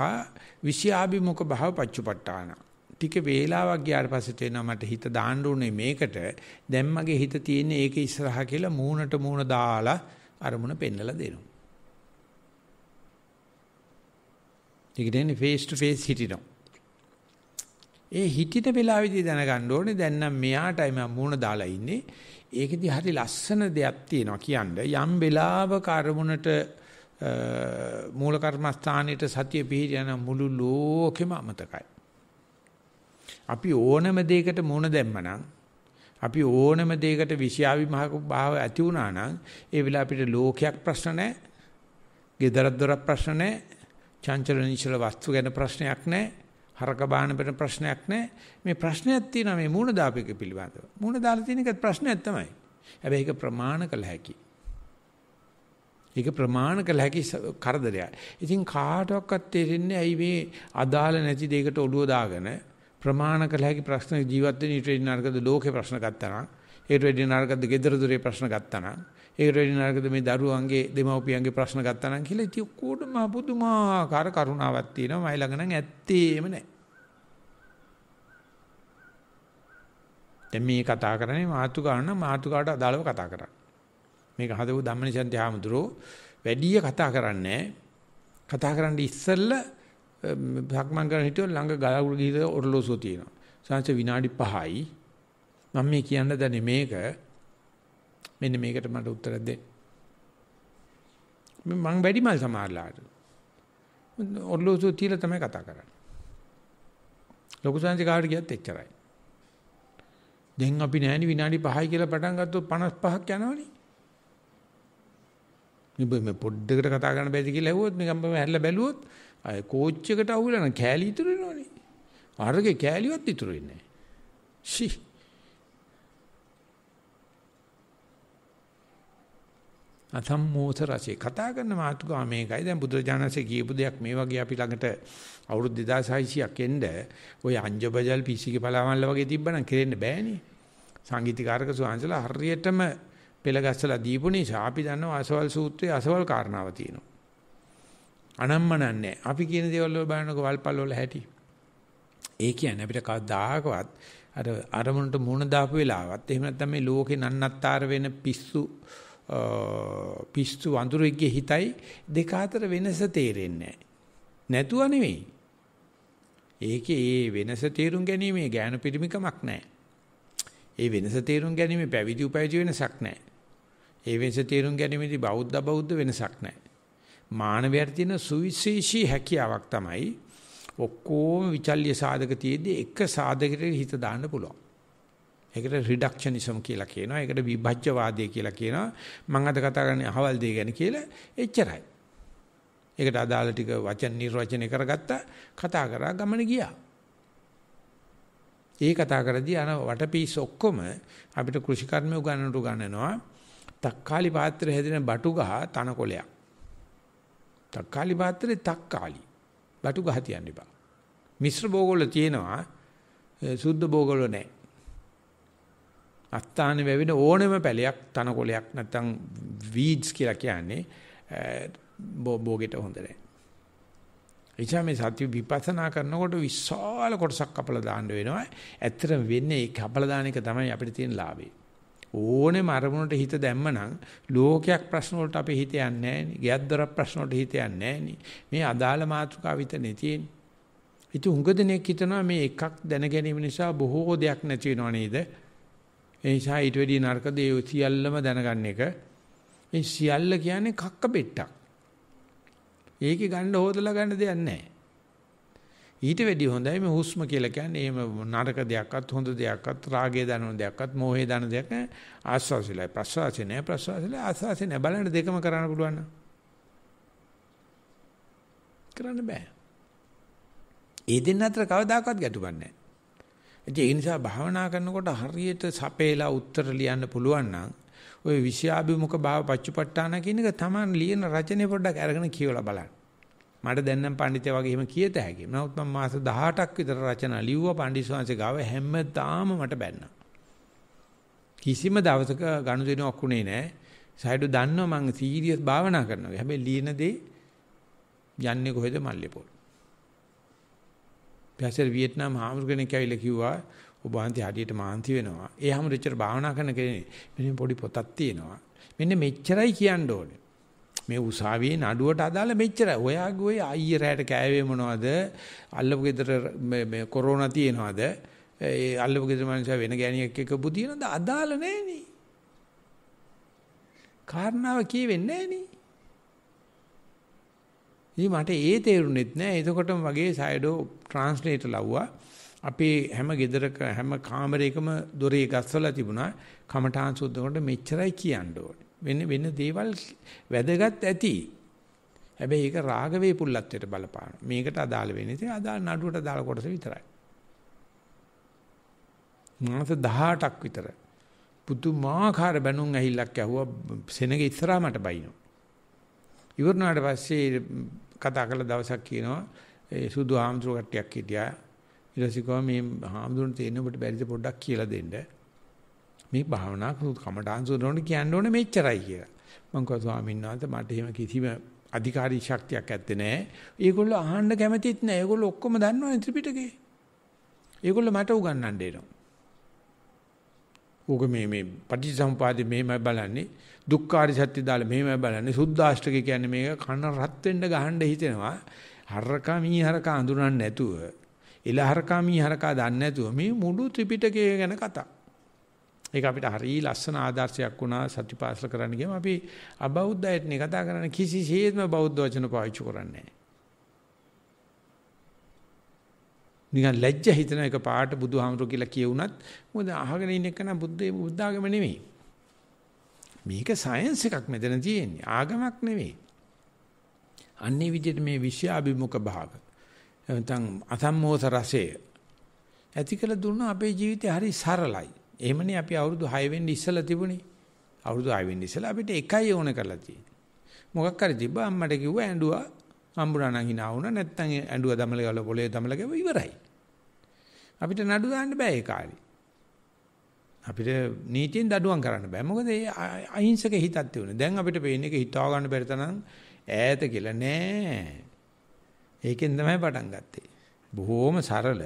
විෂයාභිමුඛ භව පච්චුපට්ඨාන ටික වේලාවක් ගියාට පස්සේ තේනවා මට හිත දාන්න උනේ මේකට දැන් මගේ හිත තියෙන්නේ ඒක ඉස්සරහා කියලා මූණට මූණ දාලා අරමුණ පෙන්නලා දෙනවා. ඊට එන්නේ face to face හිටිනවා. ඒ හිටිට වෙලාවේදී දැනගන්න ඕනේ දැන් නම් මෙයාටයි මම මූණ දාලා ඉන්නේ. ඒකෙදි හරි ලස්සන දෙයක් තියෙනවා කියන්නේ යම් වෙලාවක අරමුණට මූල කර්මස්ථානයේට සතිය පිහිටියන මුළු ලෝකෙම අමතකයි. අපි ඕනම දෙයකට මුණ දැම්මනම් අපි ඕනම දෙයකට විෂයාවි මහක භාව ඇති වුණා නම් ඒ වෙලාව අපිට ලෝකයක් ප්‍රශ්න නැහැ. gedarak dorak ප්‍රශ්න නැහැ. චංචල නිචල වස්තු ගැන ප්‍රශ්නයක් නැහැ. හරක බාහන වෙන ප්‍රශ්නයක් නැහැ. මේ ප්‍රශ්නයක් තියෙනවා මේ මූණ දාපේක පිළිබඳව. මූණ දාලා තියෙන එකත් ප්‍රශ්නයක් තමයි. හැබැයි ඒක ප්‍රමාණ කළ හැකියි. ඒක ප්‍රමාණ කළ හැකි කරදරයක්. ඉතින් කාටවත් තේරෙන්නේ ඇයි මේ අදාළ නැති දෙයකට ඔළුව දාගෙන ප්‍රමාණ කළ හැකි ප්‍රශ්න ජීවත් වෙන ඊට වඩා නරකද ලෝකේ ප්‍රශ්න ගත්තා නම් ඒට වඩා නරකද gedara dure ප්‍රශ්න ගත්තා නම් ඒකට වඩා නරකද මේ දරුවන්ගේ දෙමව්පියන්ගේ ප්‍රශ්න ගත්තා නම් කියලා ඉතින් ඔක්කොටම පුදුමාකාර කරුණාවක් තියෙනවා මයි ළඟ නම් ඇත්තේම නැහැ. දැන් මේ කතා කරන්නේ මාතුකාන මාතුකාට අදාළව කතා කරන්නේ. මේක හදපු ධම්මනිසන්ති හාමුදුරුව වැඩි කතා කරන්නේ කතා කරන්න ඉස්සෙල්ල භක්මන් කරන හිටියෝ ළඟ ගලවුල් ගිහිද ඔරලෝසුව තියෙනවා. සංස විනාඩි 5යි මම මේ කියන්න දන්නේ මේක මෙන්න මේකට මට උත්තර දෙන්න. මම වැඩිමල් සමහරලාට ඔරලෝසුව තියලා තමයි කතා කරන්නේ. ලොකු සංස කාට ගියත් එච්චරයි. දැන් අපි නැහෙනි විනාඩි 5යි කියලා පටන් ගත්තොත් 55ක් යනවනේ. මේ මේ පොඩ්ඩකට කතා කරන්න බැරිද කියලා ඇහුවොත් නිකම්ම හැරලා බැලුවොත් අය කෝච් එකට අහුවලා නම් කෑලි ඉතුරු වෙනවනේ. අරගේ කෑලිවත් ඉතුරු වෙන්නේ නැහැ. අතම් මෝත රසේ කතා කරන මාතෘකාව මේකයි දැන් බුදුරජාණන්සේ කියපු දෙයක් මේ වගේ අපි ළඟට අවුරුදු 2600ක් එන්න ওই අංජබජල් පිසිගේ පලාවන්ල වගේ තිබ්බනම් කෙරෙන්න බෑනේ සංගීතකාරක සුවංශලා හරියටම පෙළ ගැස්සලා දීපු නිසා අපි දන්නවා අසවල් සූත්‍රයේ අසවල් කාරණාව තියෙනවා. අනම්මනන්නේ. අපි කියන දේවල් වල බලනකො වල්පල් වල හැටි. ඒ කියන්නේ අපිට කවදාකවත් අර අරමුණට මුණ දාපු වෙලාවත් එහෙම නැත්නම් මේ ලෝකේ නන්නත්තර වෙන පිස්සු පිස්සු වඳුරෙක්ගේ හිතයි දෙක අතර වෙනස තේරෙන්නේ නැතුව නෙවෙයි. ඒකේ ඒ වෙනස තේරුම් ගැනීමේ ගැහණු පිරිමිකමක් නැහැ. ඒ වෙනස තේරුම් ගැනීම පැවිදි උපවිදි වෙනසක් නැහැ. ඒ වෙනස තේරුම් ගැනීමදී බෞද්ධ බෞද්ධ වෙනසක් නැහැ. මානවයර තියෙන සුවිශේෂී හැකියාවක් තමයි ඔක්කොම විචල්්‍ය සාධක තියේදී එක සාධකයකට හිත දාන්න පුළුවන්. ඒකට රිඩක්ෂනිසම් කියලා කියනවා. ඒකට විභජ්‍යවාදය කියලා කියනවා. මම අද කතා කරන්නේ අහවල් දේ ගැන කියලා එච්චරයි. ඒකට අදාළ ටික වචන නිර්වචනය කරගත්තා කතා කරා ගමන ගියා. ඒ කතා කරදී අන වටපිස් ඔක්කොම අපිට කෘෂිකර්ම උගන්වන්නට උගන්වනවා. තක්කාලි පාත්‍රය හැදෙන බටු ගහ තනකොලයක්. තක්කාලි පාත්‍රේ තක්කාලි. බටු ගහ තියන්න එපා. මිශ්‍ර භෝගවල තියෙනවා සුද්ධ භෝගවල නැහැ. අස්ථානේ වැවෙන ඕනෙම පැලයක් තනකොලයක් නැත්තම් වීඩ්ස් කියලා කියන්නේ භෝගෙට හොඳ නැහැ. එනිසා මේ සත්‍ය විපස්සනා කරනකොට විශාල කොටසක් කපලා දාන්න වෙනවා. ඇත්තටම වෙන්නේ ඒ කපලා දාන එක තමයි අපිට තියෙන ලාභේ. ඕනෙම අරමුණට හිත දැම්මනම් ලෝකයක් ප්‍රශ්න වලට අපේ හිත යන්නේ නැහැ නේ. ගියද්දොරක් ප්‍රශ්න වලට හිත යන්නේ නැහැ මේ අදාළ මාතෘකාව විතරනේ තියෙන්නේ. ඉතින් උඟ දෙනෙක් හිතනවා මේ එකක් දැන ගැනීම නිසා බොහෝ දෙයක් නැති වෙනව නේද? ඒ නිසා ඊට වැඩිය නරක දේ සියල්ලම දැනගන්න එක. මේ සියල්ල කියන්නේ කක්ක බෙට්ටක්. ඒකේ ගන්න හොදලා ගන්න දෙයක් නැහැ. ඊට වැඩි හොඳයි මේ හුස්ම කියලා කියන්නේ එහෙම නරක දෙයක්වත් හොඳ දෙයක්වත් රාගය දනන දෙයක්වත් මෝහය දනන දෙයක් නැහැ ආස්වාසිලයි ප්‍රසවාසය නැහැ ප්‍රසවාසය ආස්වාසය නැහැ බලන්න දෙකම කරන්න පුළුවන් කරන්න බෑ ඒ දෙන්න අතර කවදාකවත් ගැටුමක් නැහැ ඒ නිසා භාවනා කරනකොට හරියට සපේලා උත්තර ලියන්න පුළුවන් නම් ওই විෂයාභිමුඛ භාව පච්චුපට්ඨාන කියන එක Taman ලියන රචනය පොඩ්ඩක් අරගෙන කියවලා බලන්න. මට දැන් නම් පඬිතේ වගේ එහෙම කියත හැකියි. නමුත් මම මාස 18ක් විතර රචනා ලිව්වා පඬිස්වාංශේ ගාව හැමදාම මට බැන්නා. කිසිම දවසක ගනුදෙනුවක් උනේ නැහැ. සයිඩු දන්නවා මම සීරියස් භාවනා කරනවා. හැබැයි ලියන දේ යන්නේ කොහෙද මල්ලේ පොල්. පස්සේ වියට්නාම් හාමුදුර කෙනෙක් ඇවිල්ලා කිව්වා ඔබ වහන්සේ හදියට මාන්ති වෙනවා. ඒ හැමෝටම භාවනා කරන කෙනෙක් මෙන්න පොඩි පොතක් තියෙනවා. මෙන්න මෙච්චරයි කියන්න ඕනේ. මේ උසාවියේ නඩුවට අදාළ මෙච්චරයි. ඔයාගේ ඔය අයිය රැට කෑවේ මොනවද? අල්ලපු ගෙදර මේ කොරෝනා තියෙනවද? ඒ අල්ලපු ගෙදර මිනිස්සු වෙන ගෑණියෙක් එක්ක බුදිනද අදාළ නැහෙනි. කාරණාව කියවෙන්නේ නැහෙනි. ඉතින් මට ඒ තේරුණෙත් නෑ. එතකොටම වගේ සයිඩෝ ට්‍රාන්ස්ලේටර් ලව්වා. අපේ හැම ගෙදරක හැම කාමරයකම දොරේ ගස්සලා තිබුණා කමඨාන් සුද්ධ මෙච්චරයි කියන්න වෙන වෙන දේවල් වැදගත් ඇති. හැබැයි ඒක රාග වේපුල්ලත්වයට බලපාන. මේකට අදාළ වෙන්නේ තේ අදාළ නඩුවට අදාළ කොටස විතරයි. මාස 18ක් විතර පුදුමාකාර බැනුම් ඇහිල්ලක් ඇහුවා සෙනග ඉස්සරහා මට බයිනෝ. ඉවරනාට පස්සේ කතා කළ දවසක් කියනවා ඒ සුදු ආම්තුරු කට්ටියක් හිටියා ඊළඟට මේ හාමුදුරන් තේන්න ඔබට බැරිද පොඩ්ඩක් කියලා දෙන්න. මේ භාවනා කමටහන් සූදානම් කියන්න ඕනේ මෙච්චරයි කියලා. මම කිව්වා ස්වාමීන් වහන්සේ මට එහෙම කිසිම අධිකාරී ශක්තියක් ඇත්තේ නැහැ. ඒගොල්ලෝ අහන්න කැමතිත් නැහැ. ඒගොල්ලෝ ඔක්කොම දන්නවනේ ත්‍රිපිටකේ. ඒගොල්ලෝ මට උගන්වන්න එනවා. ඕක මේ මේ පටිච්චසමුපාදේ මෙහෙමයි බලන්නේ දුක්ඛාරි සත්‍ය දාලා මෙහෙමයි බලන්නේ සුද්ධාෂ්ටකය කියන්නේ මේක කන රත් වෙන්න ගහන්න හිතෙනවා හරකා මී හරකා අඳුරන්නේ නැතුව එලහරකා මීහරකා දන්නේ නැතුව මේ මුළු ත්‍රිපිටකය ගැන කතා. ඒක අපිට හරි ලස්සන ආදර්ශයක් වුණා සත්‍යපාසල කරන්න ගියම අපි අබෞද්ධයෙක් නේ කතා කරන්නේ කිසිසේත්ම බෞද්ධ වචන පාවිච්චි කරන්නේ නැහැ. නිකන් ලැජ්ජ හිතන එක පාට බුදුහාමුදුරු කියලා කියුණත් මොකද අහගෙන ඉන්න එක නම් බුද්ධේ බුද්ධාගම නෙමෙයි. මේක සයන්ස් එකක් මෙතන තියෙන්නේ ආගමක් නෙමෙයි. අන්නේ විදිහට මේ විෂයාභිමුඛ භාවය නැත්නම් අසම්මෝස රසය ඇති කළ දුන්න අපේ ජීවිතේ හරි සරලයි. එහෙමනේ අපි අවුරුදු 6 වෙන්න ඉස්සලා තිබුණේ. අවුරුදු 6 වෙන්න ඉස්සලා අපිට එකයි ඕන කරලා තියෙන්නේ. මොකක් හරි තිබ්බා අම්මට කිව්වා ඇඬුවා හම්බුණා නම් hina වුණා නැත්නම් ඇඬුවා දමල ගාලා පොළේ දමල ගැව ඉවරයි. අපිට නඩු දාන්න බෑ ඒ කාලේ. අපිට නීතියෙන් දඩුවම් කරන්න බෑ. මොකද ඒ අහිංසක හිතක් තිබුණා. දැන් අපිට පේන්නේ හිතාව ගන්න බැරි තරම් ඈත කියලා නෑ. ඒකෙන් තමයි පටන් ගත්තේ. බොහෝම සරල.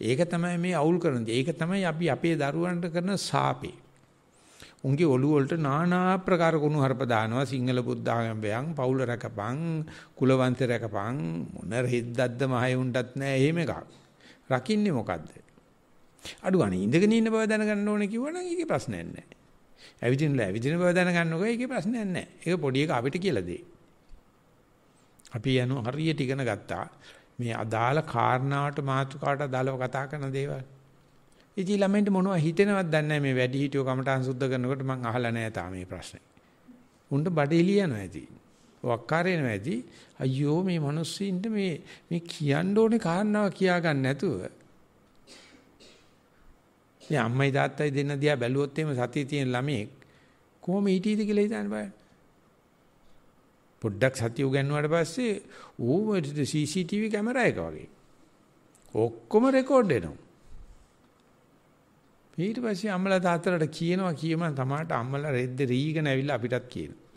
ඒක තමයි මේ අවුල් කරන දේ. ඒක තමයි අපි අපේ දරුවන්ට කරන සාපේ. උන්ගේ ඔළුව වලට নানা ආකාර කුණු හarp දානවා සිංහල බුද්ධාගම්බයන් පවුල රැකපන් කුලවන්ත රැකපන් මොන රෙද්දක්ද මහේ උන්ටත් නෑ එහෙම එකක්. රකින්නේ මොකද්ද? අඩු අනේ ඉඳගෙන ඉන්න බව දැනගන්න ඕනේ කිව්වනම් ඒකේ ප්‍රශ්නයක් නෑ. ඇවිදිනලා ඇවිදින බව දැනගන්නකෝ ඒකේ ප්‍රශ්නයක් නෑ. ඒක පොඩි එක අපිට කියලා දෙයි. අපි යන හරියට ඉගෙන ගත්තා මේ අදාළ කාරණාවට මාතෘකාවට අදාළව කතා කරන දේවල්. ඉතින් ළමෙන්ට මොනව හිතෙනවද දන්නේ නැහැ මේ වැඩි හිටියෝ කමටහන් සුද්ධ කරනකොට මං අහලා නැහැ තාම මේ ප්‍රශ්නේ. උන්ට බඩේ ලියනවා ඇති. වක්කාරේ නැති. අයියෝ මේ මිනිස්සුන්ට මේ මේ කියන්න ඕනේ කාරණාව කියා ගන්න නැතුව. මේ අම්මයි තාත්තයි දෙන්න දිහා බැලුවොත් එහෙම සතිය තියෙන ළමෙක් කොහොම හිටියද කියලා හිතන්න බෑ. පොඩ්ඩක් සතිය උගන්වුවාට පස්සේ ඌ CCTV කැමරා එක වගේ. ඔක්කොම රෙකෝඩ් වෙනවා. ඊට පස්සේ අම්මලා තාත්තලාට කියනවා කියම තමාට අම්මලා රෙද්ද රීගෙන ඇවිල්ලා අපිටත් කියනවා.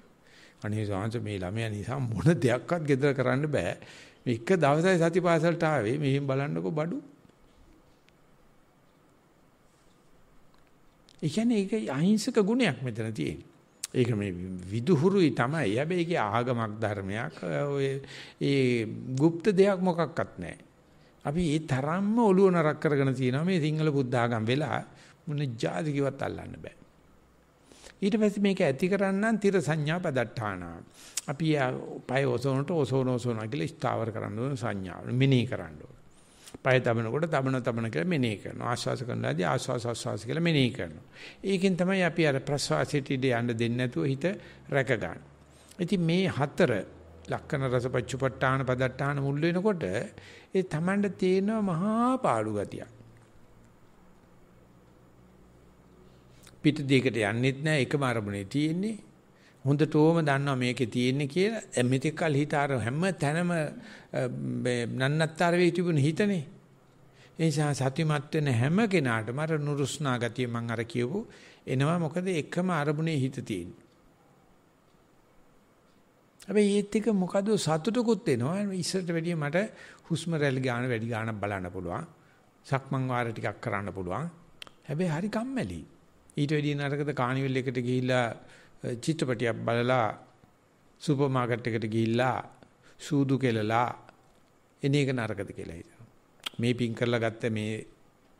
අනේ සාංශ මේ ළමයා නිසා මොන දෙයක්වත් gedara කරන්න බෑ. මේ එක දවසයි සතිපාසලට ආවේ මෙහෙන් බලන්නකෝ බඩු. ඒ කියන්නේ ඒක අහිංසක ගුණයක් මෙතන තියෙන්නේ. ඒක මේ විදුහුරුයි තමයි. හැබැයි ඒකේ ආගමක් ධර්මයක් ඔය ඒ গুপ্ত දෙයක් මොකක්වත් නැහැ. අපි ඒ තරම්ම ඔළුව නරක් කරගෙන තියෙනවා මේ සිංහල බුද්ධ ආගම් වෙලා මොන જાති කිව්වත් අල්ලන්න බෑ. ඊට පස්සේ මේක ඇති කරන්න තිර සංඥා පදට්ටාන. අපි පය ඔසෝනට ඔසෝන ඔසෝන කියලා ස්ථාවර කරන්න ඕන සංඥාව. මිනී කරන්න පය තබනකොට තබන තබන කියලා මෙනෙහි කරනවා. ආස්වාස කරනවාදී ආස්වාස ආස්වාස කියලා මෙනෙහි කරනවා. ඒකෙන් තමයි අපි අර ප්‍රසවාසයට ඉඩ යන්න දෙන්නේ නැතුව හිත රැක ගන්න. ඉතින් මේ හතර ලක්කන රස පච්චපට්ඨාන පදට්ඨාන මුල් වෙනකොට ඒ තමන්ට තේනවා මහා පාළු ගතියක්. පිට දෙයකට යන්නෙත් නැහැ එකම අරමුණේ තියෙන්නේ. හොඳටම දන්නවා මේකේ තියෙන්නේ කියලා මෙතෙක් කල හිතාර හැම තැනම නන්නත්තර වේ තිබුණ හිතනේ ඒ නිසා සතුටුමත් වෙන හැම කෙනාටම අර නුරුස්නා ගතිය මම අර කියවු එනවා මොකද එකම අරමුණේ හිත තියෙන්නේ හැබැයි ඒත් එක මොකද සතුටුකුත් එනවා ඉස්සරට වැඩිය මට හුස්ම රැලි ගන්න වැඩි ගන්න බලන්න පුළුවන් සක්මන් වාර ටිකක් කරන්න පුළුවන් හැබැයි හරි කම්මැලි ඊට වැඩිය නරකද කානිවල් එකට ගිහිල්ලා චිත්‍රපටියක් බලලා සුපර් මාකට් එකට ගිහිල්ලා සූදු කෙලලා එන එක නරකද කියලා හිතනවා. මේ පින් කරලා ගත්ත මේ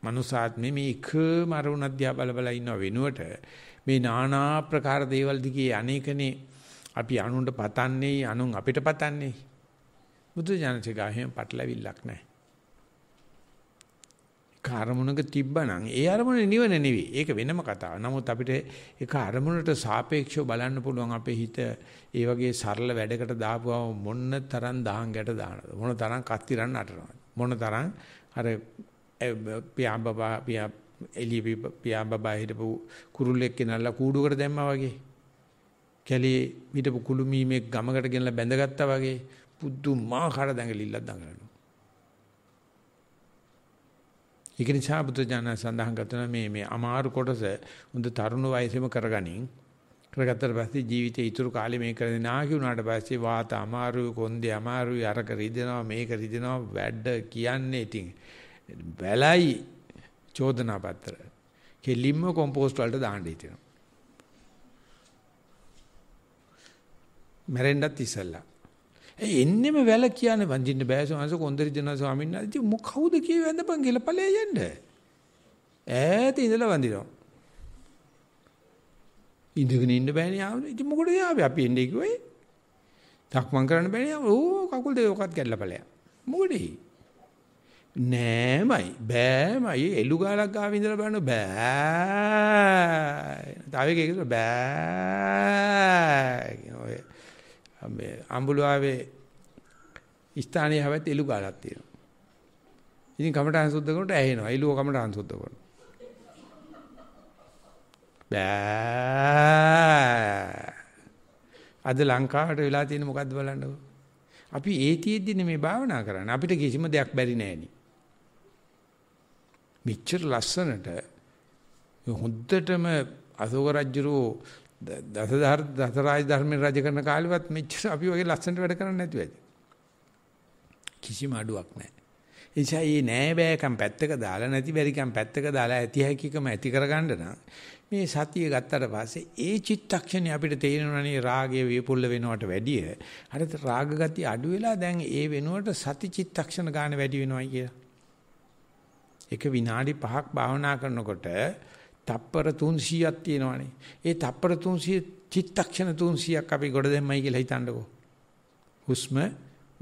මනුසාත්මේ මේ එකම අරුණ අධ්‍යා බල බල ඉන්න වෙනුවට මේ নানা ප්‍රකාර දේවල් දිගේ අනේකනේ අපි අනුන්ට පතන්නේ අනුන් අපිට පතන්නේ බුදු ජානක ගාහෙන් පටලවිල්ලක් නැහැ. අරමුණක තිබ්බනම් ඒ අරමුණ නිවන නෙවෙයි. ඒක වෙනම කතාවක්. නමුත් අපිට ඒක අරමුණට සාපේක්ෂව බලන්න පුළුවන් අපේ හිත ඒ වගේ සරල වැඩකට දාපුවම මොන්න තරම් දහංගට දානද? මොන තරම් කත්තිරන් අටනවද? මොන තරම් අර පියාඹබා පියා එළිය පියාඹබා හිටපු කුරුල්ලෙක් කෙනල්ලා කූඩුවකට දැම්මා වගේ. කැලේ හිටපු කුළුමීමේ ගමකට ගෙනලා බැඳගත්තා වගේ පුදුමාකාර දඟලිල්ලක් දඟලනවා. ඒක නිසා බුදුජානක සඳහන් කරන මේ මේ අමාරු කොටස හොඳ තරුණ වයසේම කරගනින්. කරගත්තට පස්සේ ජීවිතේ ඉතුරු කාලේ මේ කරගෙන නාකි වුණාට පස්සේ වාත අමාරුයි, කොන්දේ අමාරුයි, අර කරිදෙනවා, මේ කරිදෙනවා වැඩ කියන්නේ ඉතින්. බැලයි චෝදනා පත්‍ර. කෙලින්ම කොම්පෝස්ට් වලට දාන්න හිතෙනවා. මැරෙන්නත් ඉස්සල්ලා එන්නෙම වැල කියන්නේ වඳින්න බෑ සෝමස කොන්දරි ජන ස්වාමීන් වහන්සේ ඉතින් මො කවුද කියේ වැඳපන් කියලා ඵලයේ යන්න ඈත ඉඳලා වඳිනවා ඉඳගෙන ඉන්න බෑනේ ආවනේ. ඉතින් මොකටද ආවේ? අපි එන්නේ කිව්වේ. දක්මන් කරන්න බෑනේ. ඕ කකුල් දෙක ඔකත් ගැටලා ඵලයක්. මොකටද? නෑමයි. බෑමයි. එළු ගාලක් ආවේ ඉඳලා බලන්න බෑ. තව එකේ බෑ. ඔය අඹුලාවේ ස්ථානයේ හැවත් එළු ගාලක් තියෙනවා. ඉතින් කමටහන් සුද්ධ කරනකොට ඇහෙනවා. එළුව කමටහන් සුද්ධ කරනවා. බෑ. අද ලංකාවට වෙලා තියෙන මොකද්ද බලන්නකෝ. අපි ඒතියෙද්දිනේ මේ භාවනා කරන්නේ. අපිට කිසිම දෙයක් බැරි නෑනේ. මෙච්චර ලස්සනට හොද්දටම අශෝක රජුරෝ දසදහර දසරාජ ධර්මෙන් රජ කරන කාලෙවත් මෙච්චර අපි වගේ ලස්සනට වැඩ කරන්නේ නැතුව ඇති. කිසිම අඩුවක් නැහැ. එනිසා මේ නෑ බෑකම් පැත්තක දාලා නැති බැරිකම් පැත්තක දාලා ඇති හැකියකම ඇති කරගන්න නම් මේ සතිය ගත්තට පස්සේ ඒ චිත්තක්ෂණය අපිට තේරෙනවනේ රාගය වේපුල්ල වෙනවට වැඩිය. අර රාග ගති අඩු වෙලා දැන් ඒ වෙනුවට සති චිත්තක්ෂණ ගන්න වැඩි වෙනවයි කියලා. එක විනාඩි 5ක් භාවනා කරනකොට තප්පර 300ක් තියෙනවානේ. ඒ තප්පර 300 චිත්තක්ෂණ 300ක් අපි ගොඩ දැම්මයි කියලා හිතන්නකෝ. හුස්ම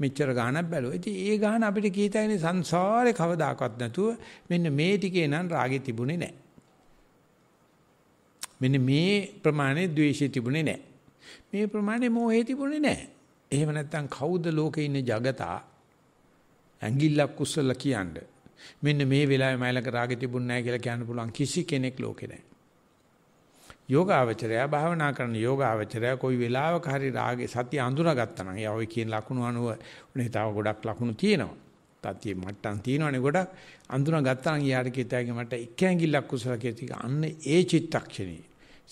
මෙච්චර ගාණක් බැලුවා. ඉතින් ඒ ගාණ අපිට කීතයිනේ සංසාරේ කවදාකවත් නැතුව මෙන්න මේ ටිකේ නම් රාගෙ තිබුණේ නැහැ. මෙන්න මේ ප්‍රමාණය ද්වේෂය තිබුණේ නැහැ. මේ ප්‍රමාණය මෝහය තිබුණේ නැහැ. එහෙම නැත්නම් කවුද ලෝකේ ඉන්න జగතා ඇඟිල්ලක් උස්සලා කියන්නේ මෙන්න මේ වෙලාවේ මයිලක රාගෙ තිබුණ නැහැ කියලා කියන්න පුළුවන් කිසි කෙනෙක් ලෝකේ නැහැ. යෝගාවචරය භාවනා කරන යෝගාවචරය કોઈ වෙලාවක හරි රාගෙ සතිය අඳුනගත්තා නම් එයා ඔය කියන ලකුණු අනුව උනේ තව ගොඩක් ලකුණු තියෙනවා. තත්ියේ මට්ටම් තියෙනවනේ ගොඩක් අඳුනගත්තා නම් යාට කිතාගේ මට එක ඇඟිල්ලක් කුසල කේතික අන්න ඒ චිත්තක්ෂණේ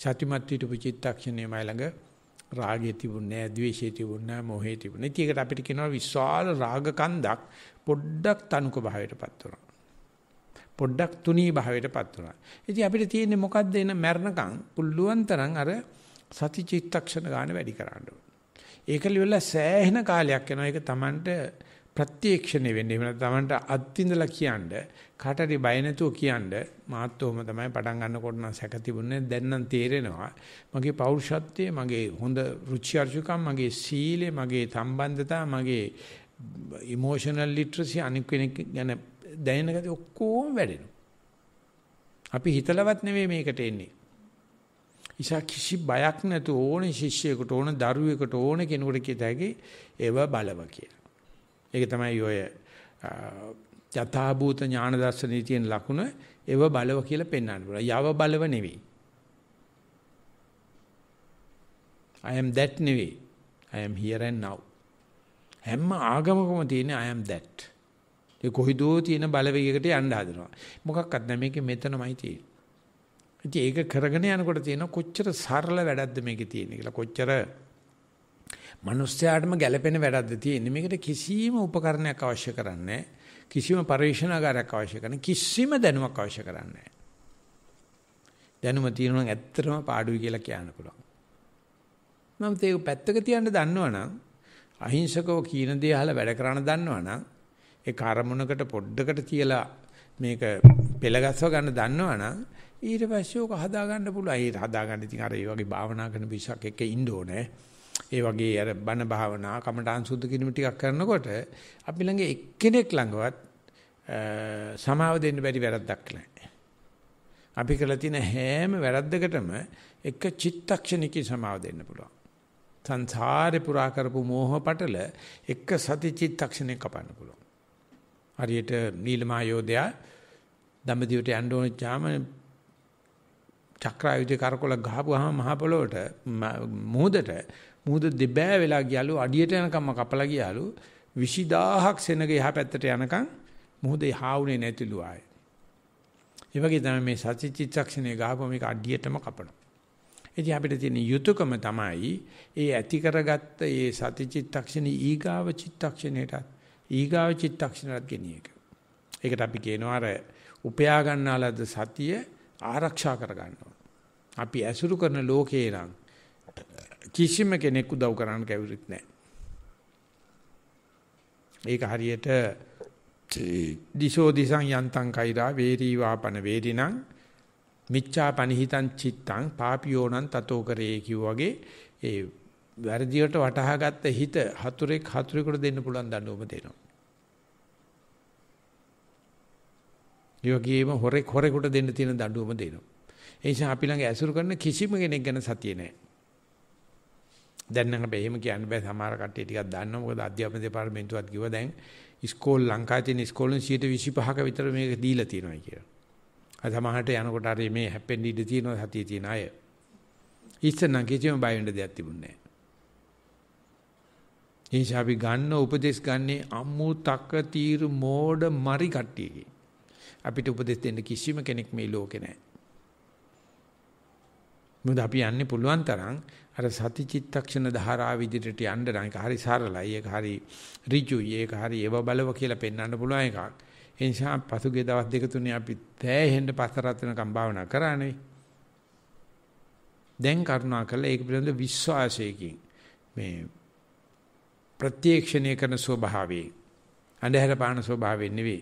සතිමත් හිටපු චිත්තක්ෂණේ මයිලඟ රාගය තිබුණ නැහැ, ද්වේෂය තිබුණ නැහැ, මොහේ තිබුණ. ඒකට අපිට කියනවා විශාල රාග කන්දක් පොඩ්ඩක් තනුක භාවයටපත් වෙනවා. පොඩ්ඩක් තුනී භාවයටපත් වෙනවා. ඉතින් අපිට තියෙන්නේ මොකද්ද එන මරණකම් පුළුවන් තරම් අර සති චිත්තක්ෂණ ගන්න වැඩි කරන්න ඕනේ. ඒකල වෙලා සෑහෙන කාලයක් යනවා. ඒක Tamanට ප්‍රත්‍යක්ෂණය වෙන්නේ. එහෙම නැත්නම් Tamanට අත්විඳලා කියන්න, කාටරි බය නැතුව කියන්න, මාත්තුවම තමයි පටන් ගන්නකොට නම් සැක තිබුණේ. දැන් නම් තේරෙනවා. මගේ පෞරුෂත්වය, මගේ හොඳ රුචි අරුචිකම්, මගේ සීලය, මගේ සම්බන්ධතා, මගේ emotional literacy අනික් කෙනෙක් ගැන දැනෙන ගතිය ඔක්කොම වැඩෙනවා. අපි හිතලවත් නෙවෙයි මේකට එන්නේ. ඉසා කිසි බයක් නැතු ඕන ශිෂ්‍යයෙකුට ඕන දරුවෙකුට ඕන කෙනෙකුට කියත හැකි ඒව බලව කියලා. ඒක තමයි ඔය යථාභූත ඥාන දර්ශනයේ තියෙන ලකුණ ඒව බලව කියලා පෙන්වන්න පුළුවන්. යව බලව නෙවෙයි. I am that නෙවෙයි. I am here and now. හැම ආගමකම තියෙන I am that. ඒ කොහිදෝ තියෙන බලවේගයකට යන්න හදනවා. මොකක්වත් නැහැ මේකේ මෙතනමයි තියෙන්නේ. ඉතින් ඒක කරගෙන යනකොට තියෙන කොච්චර සරල වැඩක්ද මේකේ තියෙන්නේ කියලා කොච්චර මනුස්සයාටම ගැළපෙන වැඩක්ද තියෙන්නේ මේකට කිසිම උපකරණයක් අවශ්‍ය කරන්නේ කිසිම පරිශනාගාරයක් අවශ්‍ය කරන්නේ කිසිම දැනුමක් අවශ්‍ය කරන්නේ දැනුම තියෙනවා නම් ඇත්තටම පාඩුයි කියලා කියන්න පුළුවන්. නම් තේ පැත්තක තියන්න දන්නවනම් අහිංසකව කියන දේ අහලා වැඩ කරන්න දන්නවනම් ඒ කර්මණකට පොඩ්ඩකට තියලා මේක පෙළගස්ව ගන්න දන්නවනම් ඊට පස්සේ ඔක හදා ගන්න පුළුවන්. ඒ හදා ගන්න ඉතින් අර ඒ වගේ භාවනා කරන පිරිසක් එක්ක ඉන්න ඕනේ. ඒ වගේ අර බණ භාවනා කමඨාන් සුද්ධ කිරීම ටිකක් කරනකොට අපි ළඟ එක්කෙනෙක් ළඟවත් සමාව දෙන්න බැරි වැරද්දක් නැහැ. අපි කරලා තියෙන හැම වැරද්දකටම එක චිත්තක්ෂණිකේ සමාව දෙන්න පුළුවන්. සංසාරේ පුරා කරපු මෝහ පටල එක සති චිත්තක්ෂණේ කපන්න පුළුවන්. හරියට නීලමා යෝධයා දඹදිවට යන්න ඕන ඡාම චක්‍රායුධ කරකොල ගහපුවාම මහ පොළොවට මුහුදට මුහුද දෙබෑ වෙලා ගියලු අඩියට යනකම්ම කපලා ගියලු 20000ක් සෙනග එහා පැත්තට යනකම් මුහුදේ හාවුනේ නැතිලු ආයේ. ඒ වගේ තමයි මේ සත්‍ය චිත්තක්ෂණේ ගහපුවා මේක අඩියටම කපනවා. ඉතින් අපිට තියෙන යුතුයකම තමයි ඒ ඇති කරගත්ත ඒ සතිචිත්තක්ෂණ ඊගාව චිත්තක්ෂණයට ඊගාව චිත්තක්ෂණයට ගෙනිය එක. ඒකට අපි කියනවා අර උපයා ගන්නාලද සතිය ආරක්ෂා කර ගන්නවා. අපි ඇසුරු කරන ලෝකේ නම් කිසිම කෙනෙක් උදව් කරන්න කැවිරිත් නැහැ. ඒක හරියට දිසෝ දිසං යන්තං කෛරා වේරී වාපන වේදිනං මිච්ඡා පනිහිතං චිත්තං පාපියෝනං තතෝ කරේ කිව්වාගේ ඒ වැරදියට වටහාගත්ත හිත හතුරෙක් හතුරෙකුට දෙන්න පුළුවන් දඬුවම දෙනවා. යෝගීම හොරෙක් හොරෙකුට දෙන්න තියෙන දඬුවම දෙනවා. ඒ නිසා අපි ළඟ ඇසුරු කරන කිසිම කෙනෙක් ගැන සතිය නැහැ. දැන් නම් අපි එහෙම කියන්න බෑ සමහර කට්ටිය ටිකක් දන්නවා මොකද අධ්‍යාපන දෙපාර්තමේන්තුවත් කිව්වා දැන් ඉස්කෝල් ලංකාවේ තියෙන ඉස්කෝලෙන් 125ක විතර මේක දීලා තියෙනවා කියලා. සමහරට යනකොට හරි මේ හැප්පෙන්න ඉඩ තියෙනවා සතිය තියෙන අය. ඉස්සනම් කිසිම බය වෙන්න දෙයක් තිබුණේ නැහැ. එනිසා ගන්න උපදේශ ගන්නේ අම්මු තක තීර මෝඩ මරි කට්ටියගේ. අපිට උපදෙස් දෙන්න කිසිම කෙනෙක් මේ ලෝකේ නැහැ. මොකද අපි යන්නේ පුළුවන් තරම් අර සතිචිත්තක්ෂණ ධාරා විදිහට යන්න නම් ඒක හරි සරලයි ඒක හරි ඍජුයි ඒක හරි ඒව බලව කියලා පෙන්වන්න පුළුවන් එකක්. ඒ නිසා පසුගිය දවස් දෙක තුනේ අපි තෑහෙන්න පතරත් වෙනකම් භාවනා කරානේ. දැන් කරුණා කළා ඒක පිළිබඳ විශ්වාසයකින් මේ ප්‍රත්‍යක්ෂණය කරන ස්වභාවයේ අන්ධහැර පාන ස්වභාවයෙන් නෙවෙයි